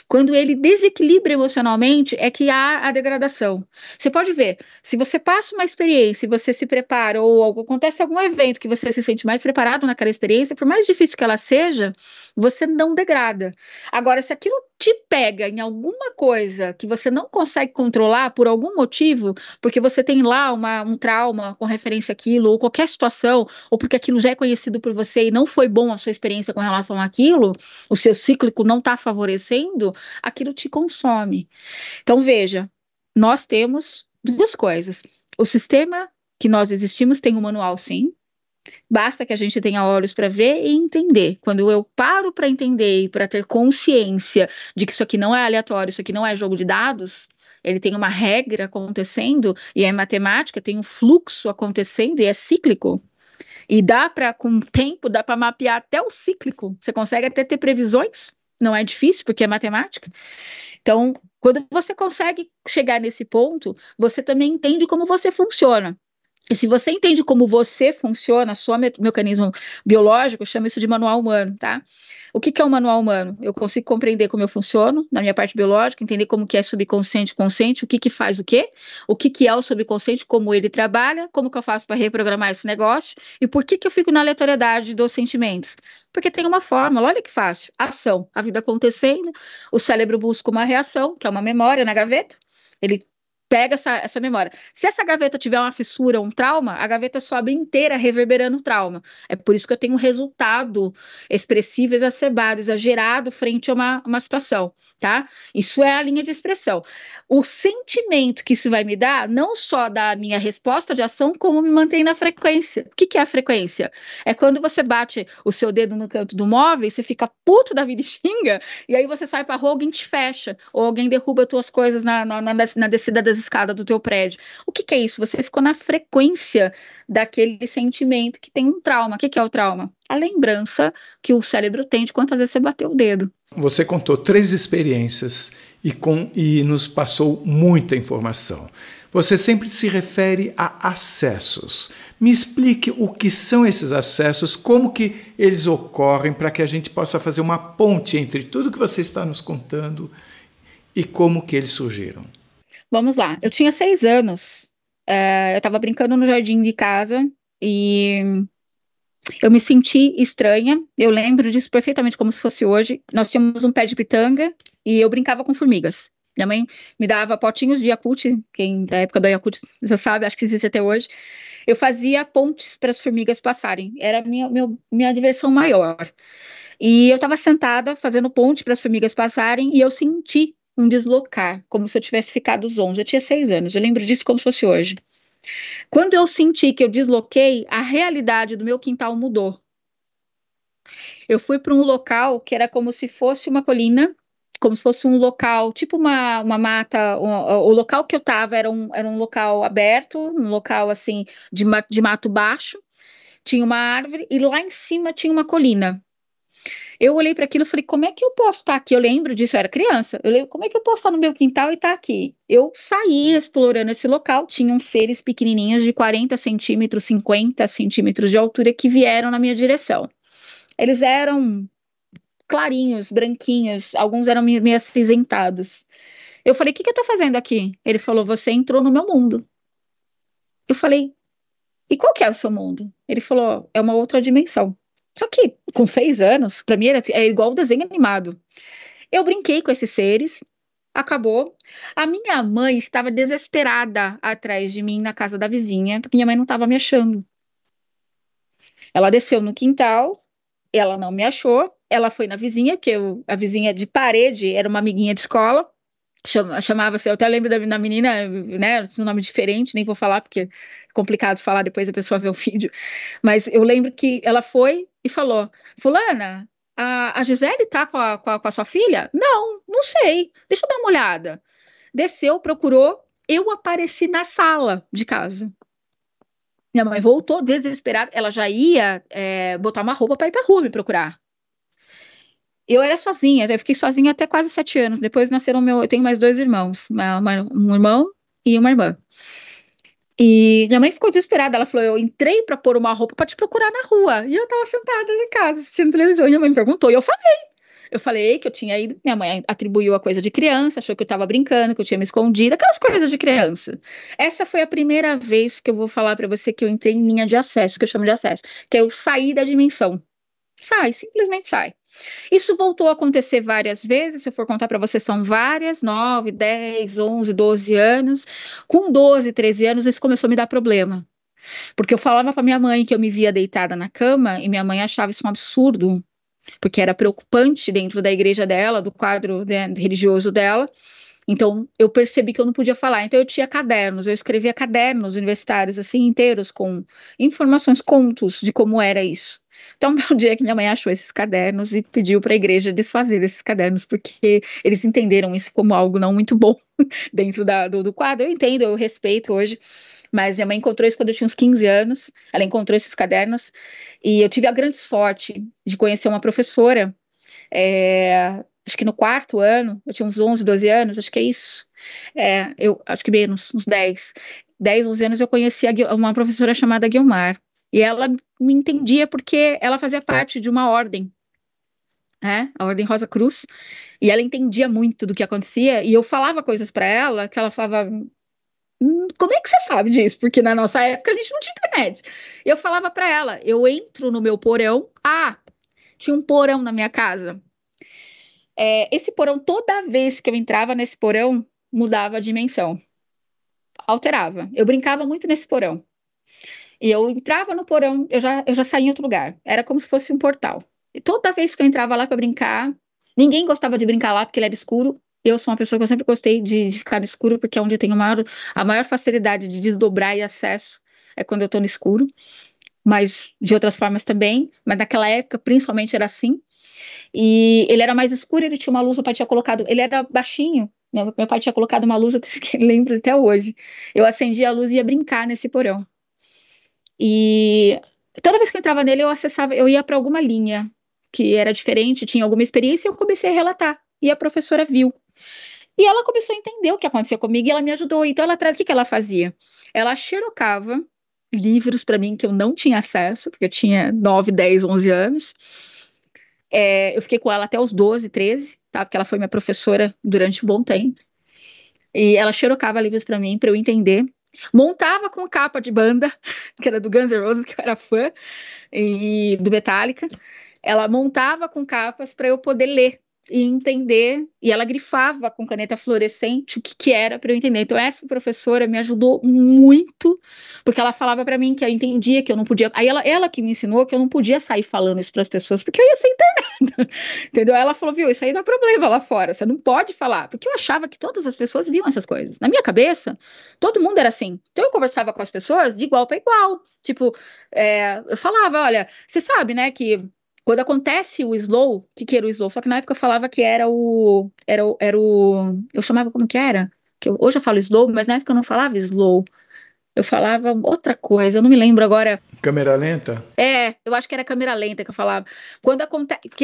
Quando ele desequilibra emocionalmente, é que há a degradação. Você pode ver, se você passa uma experiência e você se prepara, ou algo, acontece algum evento que você se sente mais preparado naquela experiência, por mais difícil que ela seja, você não degrada. Agora, se aquilo te pega em alguma coisa que você não consegue controlar por algum motivo, porque você tem lá uma, um trauma com referência àquilo, ou qualquer situação, ou porque aquilo já é conhecido por você e não foi bom a sua experiência com relação àquilo, o seu cíclico não está favorecendo, aquilo te consome. Então, veja, nós temos duas coisas. O sistema que nós existimos tem um manual, sim, Basta que a gente tenha olhos para ver e entender. Quando eu paro para entender e para ter consciência de que isso aqui não é aleatório, isso aqui não é jogo de dados, ele tem uma regra acontecendo e é matemática, tem um fluxo acontecendo e é cíclico. E dá para, com o tempo, dá para mapear até o cíclico. Você consegue até ter previsões. Não é difícil, porque é matemática. Então, quando você consegue chegar nesse ponto, você também entende como você funciona. E se você entende como você funciona, seu me mecanismo biológico, eu chamo isso de manual humano, tá? O que, que, é um manual humano? Eu consigo compreender como eu funciono na minha parte biológica, entender como que é subconsciente, consciente, o que que faz o quê, o que que é o subconsciente, como ele trabalha, como que eu faço para reprogramar esse negócio e por que que eu fico na aleatoriedade dos sentimentos? Porque tem uma fórmula, olha que fácil, ação, a vida acontecendo, o cérebro busca uma reação, que é uma memória na gaveta, ele pega essa, essa memória. Se essa gaveta tiver uma fissura, um trauma, a gaveta sobe inteira reverberando o trauma. É por isso que eu tenho um resultado expressivo, exacerbado, exagerado frente a uma, uma situação, tá? Isso é a linha de expressão. O sentimento que isso vai me dar, não só da minha resposta de ação, como me mantém na frequência. O que, que é a frequência? É quando você bate o seu dedo no canto do móvel, você fica puto da vida e xinga, e aí você sai pra rua, alguém te fecha, ou alguém derruba as tuas coisas na, na, na, na descida das das escadas do teu prédio. O que, que é isso? Você ficou na frequência daquele sentimento que tem um trauma. O que, que é o trauma? A lembrança que o cérebro tem de quantas vezes você bateu o dedo. Você contou três experiências e, com, e nos passou muita informação. Você sempre se refere a acessos. Me explique o que são esses acessos, como que eles ocorrem para que a gente possa fazer uma ponte entre tudo que você está nos contando e como que eles surgiram. Vamos lá. Eu tinha seis anos. Uh, eu estava brincando no jardim de casa e eu me senti estranha. Eu lembro disso perfeitamente como se fosse hoje. Nós tínhamos um pé de pitanga e eu brincava com formigas. Minha mãe me dava potinhos de Yakut, quem da época do Yakut já sabe, acho que existe até hoje. Eu fazia pontes para as formigas passarem. Era minha, meu, minha diversão maior. E eu estava sentada fazendo ponte para as formigas passarem e eu senti um deslocar, como se eu tivesse ficado zonzo. Eu tinha seis anos, eu lembro disso como se fosse hoje. Quando eu senti que eu desloquei, a realidade do meu quintal mudou. Eu fui para um local que era como se fosse uma colina, como se fosse um local, tipo uma, uma mata. Um, o local que eu estava era um, era um local aberto, um local assim de, de mato baixo. Tinha uma árvore e lá em cima tinha uma colina. Eu olhei para aquilo e falei, como é que eu posso estar tá aqui? Eu lembro disso, eu era criança. Eu lembro, como é que eu posso estar tá no meu quintal e estar tá aqui? Eu saí explorando esse local, tinham seres pequenininhos de 40 centímetros, 50 centímetros de altura que vieram na minha direção. Eles eram clarinhos, branquinhos, alguns eram meio acinzentados. Eu falei, o que, que eu estou fazendo aqui? Ele falou, você entrou no meu mundo. Eu falei, e qual que é o seu mundo? Ele falou, é uma outra dimensão. Só que com seis anos, para mim era, é igual o desenho animado. Eu brinquei com esses seres, acabou. A minha mãe estava desesperada atrás de mim na casa da vizinha, porque minha mãe não estava me achando. Ela desceu no quintal, ela não me achou, ela foi na vizinha, que eu, a vizinha de parede era uma amiguinha de escola chamava-se, eu até lembro da, da menina, né, um nome diferente, nem vou falar porque é complicado falar depois a pessoa vê o vídeo, mas eu lembro que ela foi e falou, fulana, a, a Gisele tá com a, com a, com a sua filha? Não, não sei, deixa eu dar uma olhada. Desceu, procurou, eu apareci na sala de casa. Minha mãe voltou desesperada, ela já ia é, botar uma roupa para ir para rua me procurar. Eu era sozinha, eu fiquei sozinha até quase sete anos. Depois nasceram meu, eu tenho mais dois irmãos, uma, uma, um irmão e uma irmã. E minha mãe ficou desesperada. Ela falou: Eu entrei para pôr uma roupa para te procurar na rua. E eu estava sentada em casa assistindo televisão. E minha mãe me perguntou. E eu falei: Eu falei que eu tinha ido. Minha mãe atribuiu a coisa de criança, achou que eu estava brincando, que eu tinha me escondido, aquelas coisas de criança. Essa foi a primeira vez que eu vou falar para você que eu entrei em linha de acesso, que eu chamo de acesso, que é eu saí da dimensão. Sai, simplesmente sai. Isso voltou a acontecer várias vezes, se eu for contar para você, são várias, 9, 10, 11, 12 anos. Com 12, 13 anos, isso começou a me dar problema. Porque eu falava para minha mãe que eu me via deitada na cama e minha mãe achava isso um absurdo, porque era preocupante dentro da igreja dela, do quadro né, religioso dela. Então eu percebi que eu não podia falar. Então eu tinha cadernos, eu escrevia cadernos universitários assim inteiros com informações, contos de como era isso. Então, um dia que minha mãe achou esses cadernos e pediu para a igreja desfazer esses cadernos, porque eles entenderam isso como algo não muito bom dentro da, do, do quadro. Eu entendo, eu respeito hoje. Mas minha mãe encontrou isso quando eu tinha uns 15 anos. Ela encontrou esses cadernos. E eu tive a grande sorte de conhecer uma professora. É, acho que no quarto ano, eu tinha uns 11, 12 anos, acho que é isso. É, eu acho que menos, uns 10. 10, 11 anos eu conheci uma professora chamada Guilmar. E ela me entendia porque ela fazia parte de uma ordem, né? A Ordem Rosa Cruz. E ela entendia muito do que acontecia. E eu falava coisas para ela que ela falava. Hum, como é que você sabe disso? Porque na nossa época a gente não tinha internet. Eu falava para ela, eu entro no meu porão. Ah, tinha um porão na minha casa. É, esse porão, toda vez que eu entrava nesse porão, mudava a dimensão, alterava. Eu brincava muito nesse porão. E eu entrava no porão, eu já, eu já saía em outro lugar. Era como se fosse um portal. E toda vez que eu entrava lá para brincar, ninguém gostava de brincar lá porque ele era escuro. Eu sou uma pessoa que eu sempre gostei de, de ficar no escuro, porque é onde eu tenho maior, a maior facilidade de desdobrar e acesso é quando eu estou no escuro. Mas de outras formas também. Mas naquela época, principalmente, era assim. E ele era mais escuro, ele tinha uma luz, o pai tinha colocado. Ele era baixinho, né? Meu pai tinha colocado uma luz, eu lembro até hoje. Eu acendia a luz e ia brincar nesse porão. E toda vez que eu entrava nele, eu acessava, eu ia para alguma linha que era diferente, tinha alguma experiência, e eu comecei a relatar. E a professora viu. E ela começou a entender o que acontecia comigo e ela me ajudou. Então ela traz o que, que ela fazia? Ela xerocava livros para mim que eu não tinha acesso, porque eu tinha 9, 10, 11 anos. É, eu fiquei com ela até os 12, 13, tá? Porque ela foi minha professora durante um bom tempo. E ela xerocava livros para mim, para eu entender. Montava com capa de banda, que era do Guns N' Roses, que eu era fã, e do Metallica. Ela montava com capas para eu poder ler e entender. E ela grifava com caneta fluorescente o que, que era para eu entender. Então, essa professora me ajudou muito, porque ela falava para mim que eu entendia que eu não podia. Aí, ela, ela que me ensinou que eu não podia sair falando isso para as pessoas, porque eu ia ser internada. Entendeu? Ela falou: viu, isso aí dá é problema lá fora, você não pode falar. Porque eu achava que todas as pessoas viam essas coisas. Na minha cabeça, todo mundo era assim. Então, eu conversava com as pessoas de igual para igual. Tipo, é, eu falava: olha, você sabe, né, que quando acontece o slow, o que, que era o slow? Só que na época eu falava que era o. Era, o, era o. Eu chamava como que era? Que eu, hoje eu falo slow, mas na época eu não falava slow. Eu falava outra coisa, eu não me lembro agora. Câmera lenta? É, eu acho que era câmera lenta que eu falava. Quando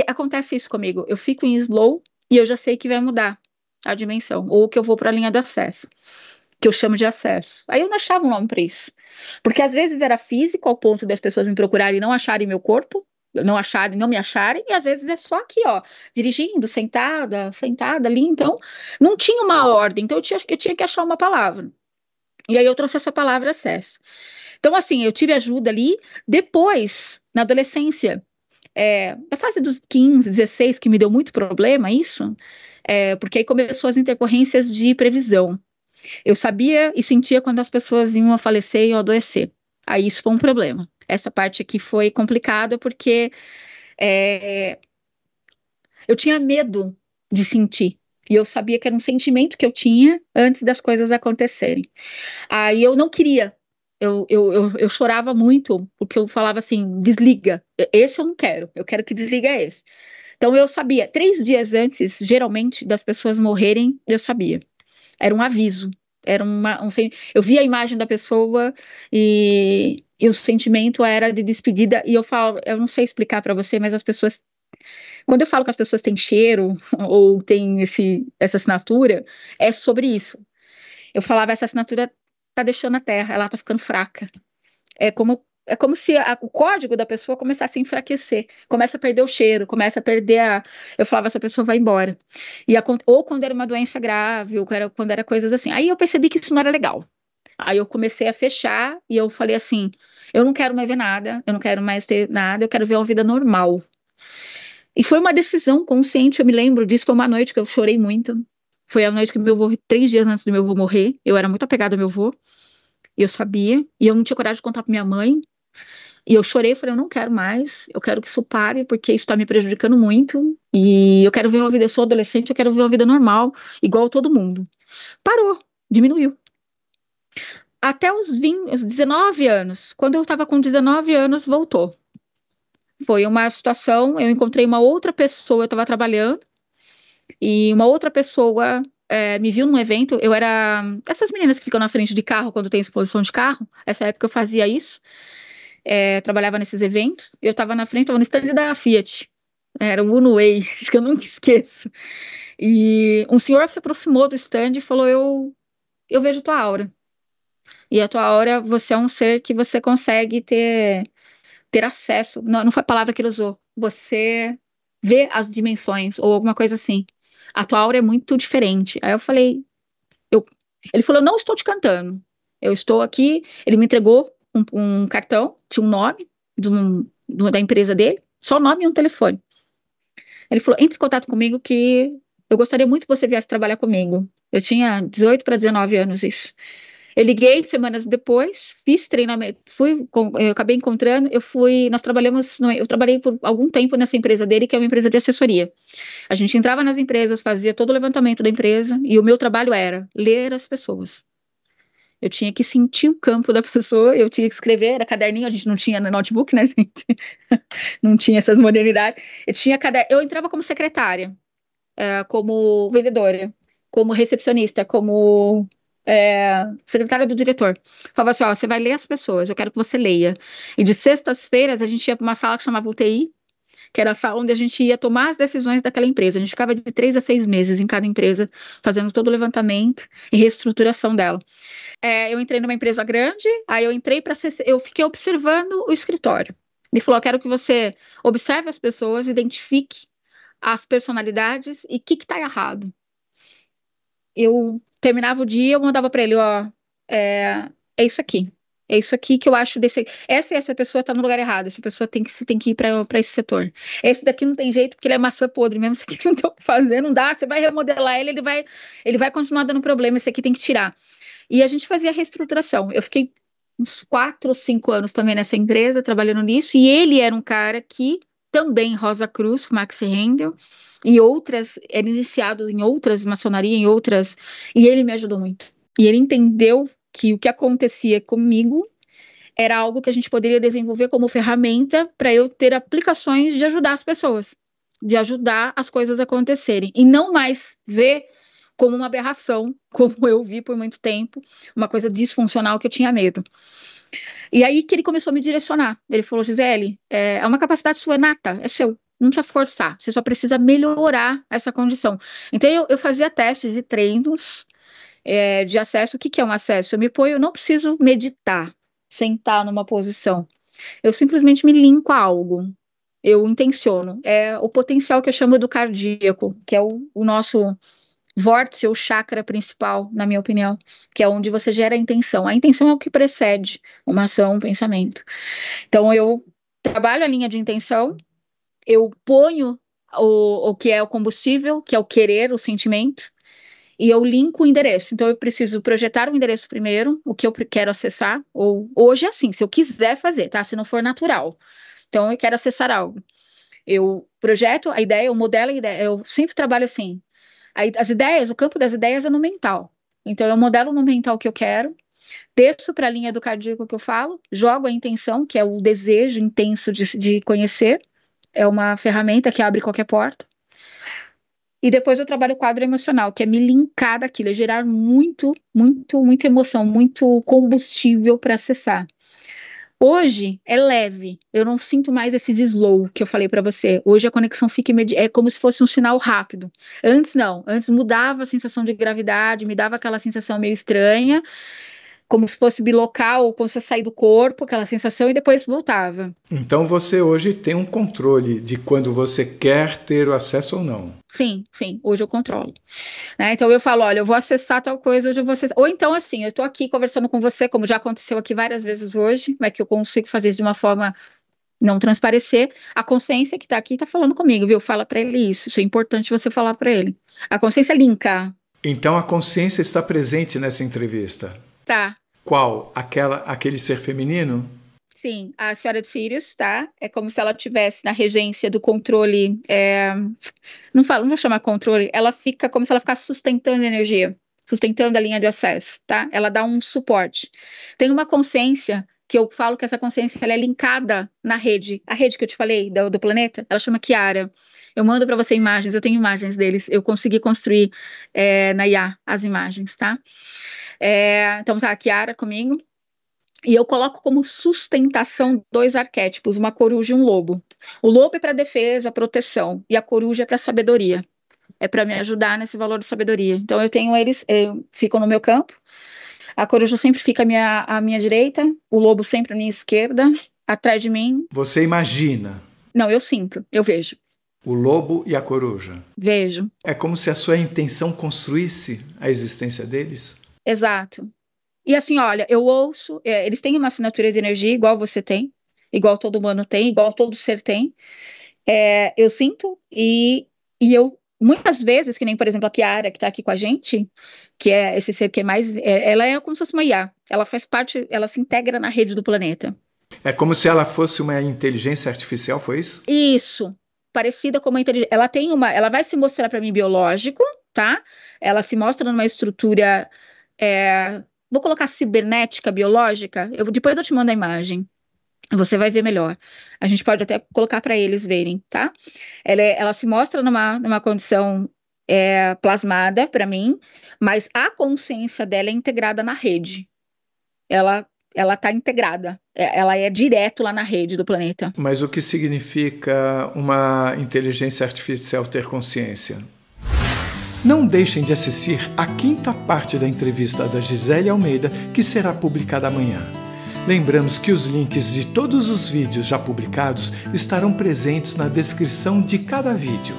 acontece isso comigo, eu fico em slow e eu já sei que vai mudar a dimensão, ou que eu vou para a linha do acesso, que eu chamo de acesso. Aí eu não achava um nome para isso. Porque às vezes era físico ao ponto das pessoas me procurarem e não acharem meu corpo, não acharem, não me acharem, e às vezes é só aqui, ó, dirigindo, sentada, sentada ali, então não tinha uma ordem, então eu tinha, eu tinha que achar uma palavra. E aí eu trouxe essa palavra acesso. Então, assim, eu tive ajuda ali, depois, na adolescência, é, na fase dos 15, 16, que me deu muito problema isso, é, porque aí começou as intercorrências de previsão. Eu sabia e sentia quando as pessoas iam falecer e adoecer. Aí isso foi um problema essa parte aqui foi complicada porque é, eu tinha medo de sentir. E eu sabia que era um sentimento que eu tinha antes das coisas acontecerem. Aí eu não queria. Eu, eu, eu, eu chorava muito, porque eu falava assim: desliga, esse eu não quero, eu quero que desliga esse. Então eu sabia, três dias antes, geralmente, das pessoas morrerem, eu sabia. Era um aviso, era uma, um, eu via a imagem da pessoa e e o sentimento era de despedida. E eu falo, eu não sei explicar para você, mas as pessoas. Quando eu falo que as pessoas têm cheiro ou têm esse, essa assinatura, é sobre isso. Eu falava, essa assinatura tá deixando a terra, ela tá ficando fraca. É como é como se a, o código da pessoa começasse a enfraquecer, começa a perder o cheiro, começa a perder a. Eu falava, essa pessoa vai embora. E a, ou quando era uma doença grave, ou quando era, quando era coisas assim. Aí eu percebi que isso não era legal. Aí eu comecei a fechar e eu falei assim: eu não quero mais ver nada, eu não quero mais ter nada, eu quero ver uma vida normal. E foi uma decisão consciente, eu me lembro disso, foi uma noite que eu chorei muito. Foi a noite que meu avô, três dias antes do meu avô morrer, eu era muito apegada ao meu avô, e eu sabia, e eu não tinha coragem de contar para minha mãe. E eu chorei, falei, eu não quero mais, eu quero que isso pare, porque isso está me prejudicando muito, e eu quero ver uma vida, eu sou adolescente, eu quero ver uma vida normal, igual todo mundo. Parou, diminuiu. Até os, 20, os 19 anos. Quando eu estava com 19 anos, voltou. Foi uma situação, eu encontrei uma outra pessoa, eu estava trabalhando, e uma outra pessoa é, me viu num evento, eu era. Essas meninas que ficam na frente de carro quando tem exposição de carro, essa época eu fazia isso, é, trabalhava nesses eventos, eu estava na frente, estava no stand da Fiat, era o Uno Way, acho que eu nunca esqueço. E um senhor se aproximou do stand e falou: Eu, eu vejo tua aura. E a tua aura, você é um ser que você consegue ter, ter acesso. Não, não foi a palavra que ele usou. Você vê as dimensões ou alguma coisa assim. A tua aura é muito diferente. Aí eu falei, eu, ele falou, não estou te cantando. Eu estou aqui. Ele me entregou um, um cartão, tinha um nome da empresa dele, só o nome e um telefone. Ele falou, entre em contato comigo que eu gostaria muito que você viesse trabalhar comigo. Eu tinha 18 para 19 anos isso. Eu liguei semanas depois, fiz treinamento, fui, eu acabei encontrando, eu fui, nós trabalhamos, eu trabalhei por algum tempo nessa empresa dele, que é uma empresa de assessoria. A gente entrava nas empresas, fazia todo o levantamento da empresa, e o meu trabalho era ler as pessoas. Eu tinha que sentir o campo da pessoa, eu tinha que escrever, era caderninho, a gente não tinha notebook, né, gente? não tinha essas modernidades. Eu tinha cader... eu entrava como secretária, eh, como vendedora, como recepcionista, como é, secretária do diretor. Falava assim: ó, você vai ler as pessoas, eu quero que você leia. E de sextas-feiras a gente ia para uma sala que chamava UTI, que era a sala onde a gente ia tomar as decisões daquela empresa. A gente ficava de três a seis meses em cada empresa, fazendo todo o levantamento e reestruturação dela. É, eu entrei numa empresa grande, aí eu entrei para eu fiquei observando o escritório. Ele falou: eu quero que você observe as pessoas, identifique as personalidades e o que está errado. Eu terminava o dia, eu mandava para ele, ó, é, é isso aqui. É isso aqui que eu acho desse. Essa essa pessoa tá no lugar errado. Essa pessoa tem que, tem que ir para esse setor. Esse daqui não tem jeito porque ele é maçã podre mesmo. Esse aqui não tem o que fazer, não dá. Você vai remodelar ele, ele vai, ele vai continuar dando problema. Esse aqui tem que tirar. E a gente fazia reestruturação. Eu fiquei uns quatro ou cinco anos também nessa empresa trabalhando nisso. E ele era um cara que também Rosa Cruz, Max Rendel, e outras, era iniciado em outras maçonaria, em outras, e ele me ajudou muito. E ele entendeu que o que acontecia comigo era algo que a gente poderia desenvolver como ferramenta para eu ter aplicações de ajudar as pessoas, de ajudar as coisas acontecerem e não mais ver como uma aberração, como eu vi por muito tempo, uma coisa disfuncional que eu tinha medo. E aí que ele começou a me direcionar. Ele falou: Gisele, é, é uma capacidade sua nata, é seu. Não precisa forçar, você só precisa melhorar essa condição. Então, eu, eu fazia testes e treinos é, de acesso. O que, que é um acesso? Eu me ponho, eu não preciso meditar, sentar numa posição. Eu simplesmente me linko a algo. Eu intenciono. É o potencial que eu chamo do cardíaco, que é o, o nosso vórtice ou chakra principal, na minha opinião, que é onde você gera a intenção. A intenção é o que precede uma ação, um pensamento. Então eu trabalho a linha de intenção, eu ponho o, o que é o combustível, que é o querer, o sentimento, e eu linko o endereço. Então eu preciso projetar o endereço primeiro, o que eu quero acessar, ou hoje é assim, se eu quiser fazer, tá? Se não for natural. Então eu quero acessar algo. Eu projeto a ideia, eu modelo a ideia, eu sempre trabalho assim as ideias, o campo das ideias é no mental. Então, eu modelo no mental o que eu quero, desço para a linha do cardíaco que eu falo, jogo a intenção, que é o desejo intenso de, de conhecer, é uma ferramenta que abre qualquer porta. E depois eu trabalho o quadro emocional, que é me linkar daquilo, é gerar muito, muito, muita emoção, muito combustível para acessar. Hoje é leve, eu não sinto mais esses slow que eu falei para você. Hoje a conexão fica imedi- é como se fosse um sinal rápido. Antes não, antes mudava a sensação de gravidade, me dava aquela sensação meio estranha como se fosse bilocal, como se sair do corpo, aquela sensação, e depois voltava. Então você hoje tem um controle de quando você quer ter o acesso ou não. Sim, sim, hoje eu controlo. Né? Então eu falo, olha, eu vou acessar tal coisa, hoje eu vou acessar. Ou então, assim, eu estou aqui conversando com você, como já aconteceu aqui várias vezes hoje, mas que eu consigo fazer isso de uma forma não transparecer. A consciência que está aqui está falando comigo, viu? Fala para ele isso, isso é importante você falar para ele. A consciência é linka. Então a consciência está presente nessa entrevista. Tá, qual? Aquela, aquele ser feminino? Sim, a senhora de Sirius, tá? É como se ela tivesse na regência do controle. É... Não falo, não vou chamar controle. Ela fica como se ela ficasse sustentando a energia, sustentando a linha de acesso, tá? Ela dá um suporte. Tem uma consciência que eu falo que essa consciência ela é linkada na rede. A rede que eu te falei do, do planeta, ela chama Kiara. Eu mando para você imagens, eu tenho imagens deles. Eu consegui construir é, na IA as imagens, tá? É, então tá, a Kiara comigo. E eu coloco como sustentação dois arquétipos, uma coruja e um lobo. O lobo é para defesa, proteção, e a coruja é para sabedoria. É para me ajudar nesse valor de sabedoria. Então eu tenho eles, eu, ficam no meu campo, a coruja sempre fica à minha, à minha direita, o lobo sempre à minha esquerda, atrás de mim. Você imagina? Não, eu sinto, eu vejo. O lobo e a coruja. Vejo. É como se a sua intenção construísse a existência deles? Exato. E assim, olha, eu ouço, é, eles têm uma assinatura de energia igual você tem, igual todo humano tem, igual todo ser tem. É, eu sinto e, e eu muitas vezes, que nem, por exemplo, a Kiara, que está aqui com a gente, que é esse ser que é mais. É, ela é como se fosse uma IA. Ela faz parte, ela se integra na rede do planeta. É como se ela fosse uma inteligência artificial, foi isso? Isso. Parecida com uma inteligência. Ela tem uma. Ela vai se mostrar para mim biológico, tá? Ela se mostra numa estrutura. É, vou colocar cibernética, biológica. Eu, depois eu te mando a imagem. Você vai ver melhor. A gente pode até colocar para eles verem, tá? Ela, é, ela se mostra numa, numa condição é, plasmada para mim, mas a consciência dela é integrada na rede. Ela ela está integrada, é, ela é direto lá na rede do planeta. Mas o que significa uma inteligência artificial ter consciência? Não deixem de assistir a quinta parte da entrevista da Gisele Almeida, que será publicada amanhã. Lembramos que os links de todos os vídeos já publicados estarão presentes na descrição de cada vídeo.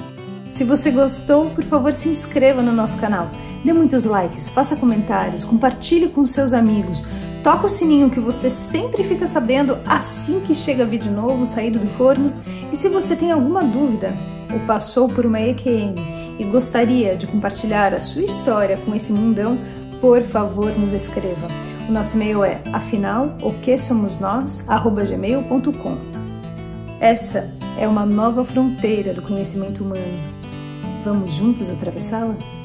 Se você gostou, por favor se inscreva no nosso canal, dê muitos likes, faça comentários, compartilhe com seus amigos, toca o sininho que você sempre fica sabendo assim que chega vídeo novo saído do forno. E se você tem alguma dúvida ou passou por uma EQM e gostaria de compartilhar a sua história com esse mundão, por favor nos escreva. O nosso e-mail é afinal o que somos nós gmail.com. Essa é uma nova fronteira do conhecimento humano. Vamos juntos atravessá-la?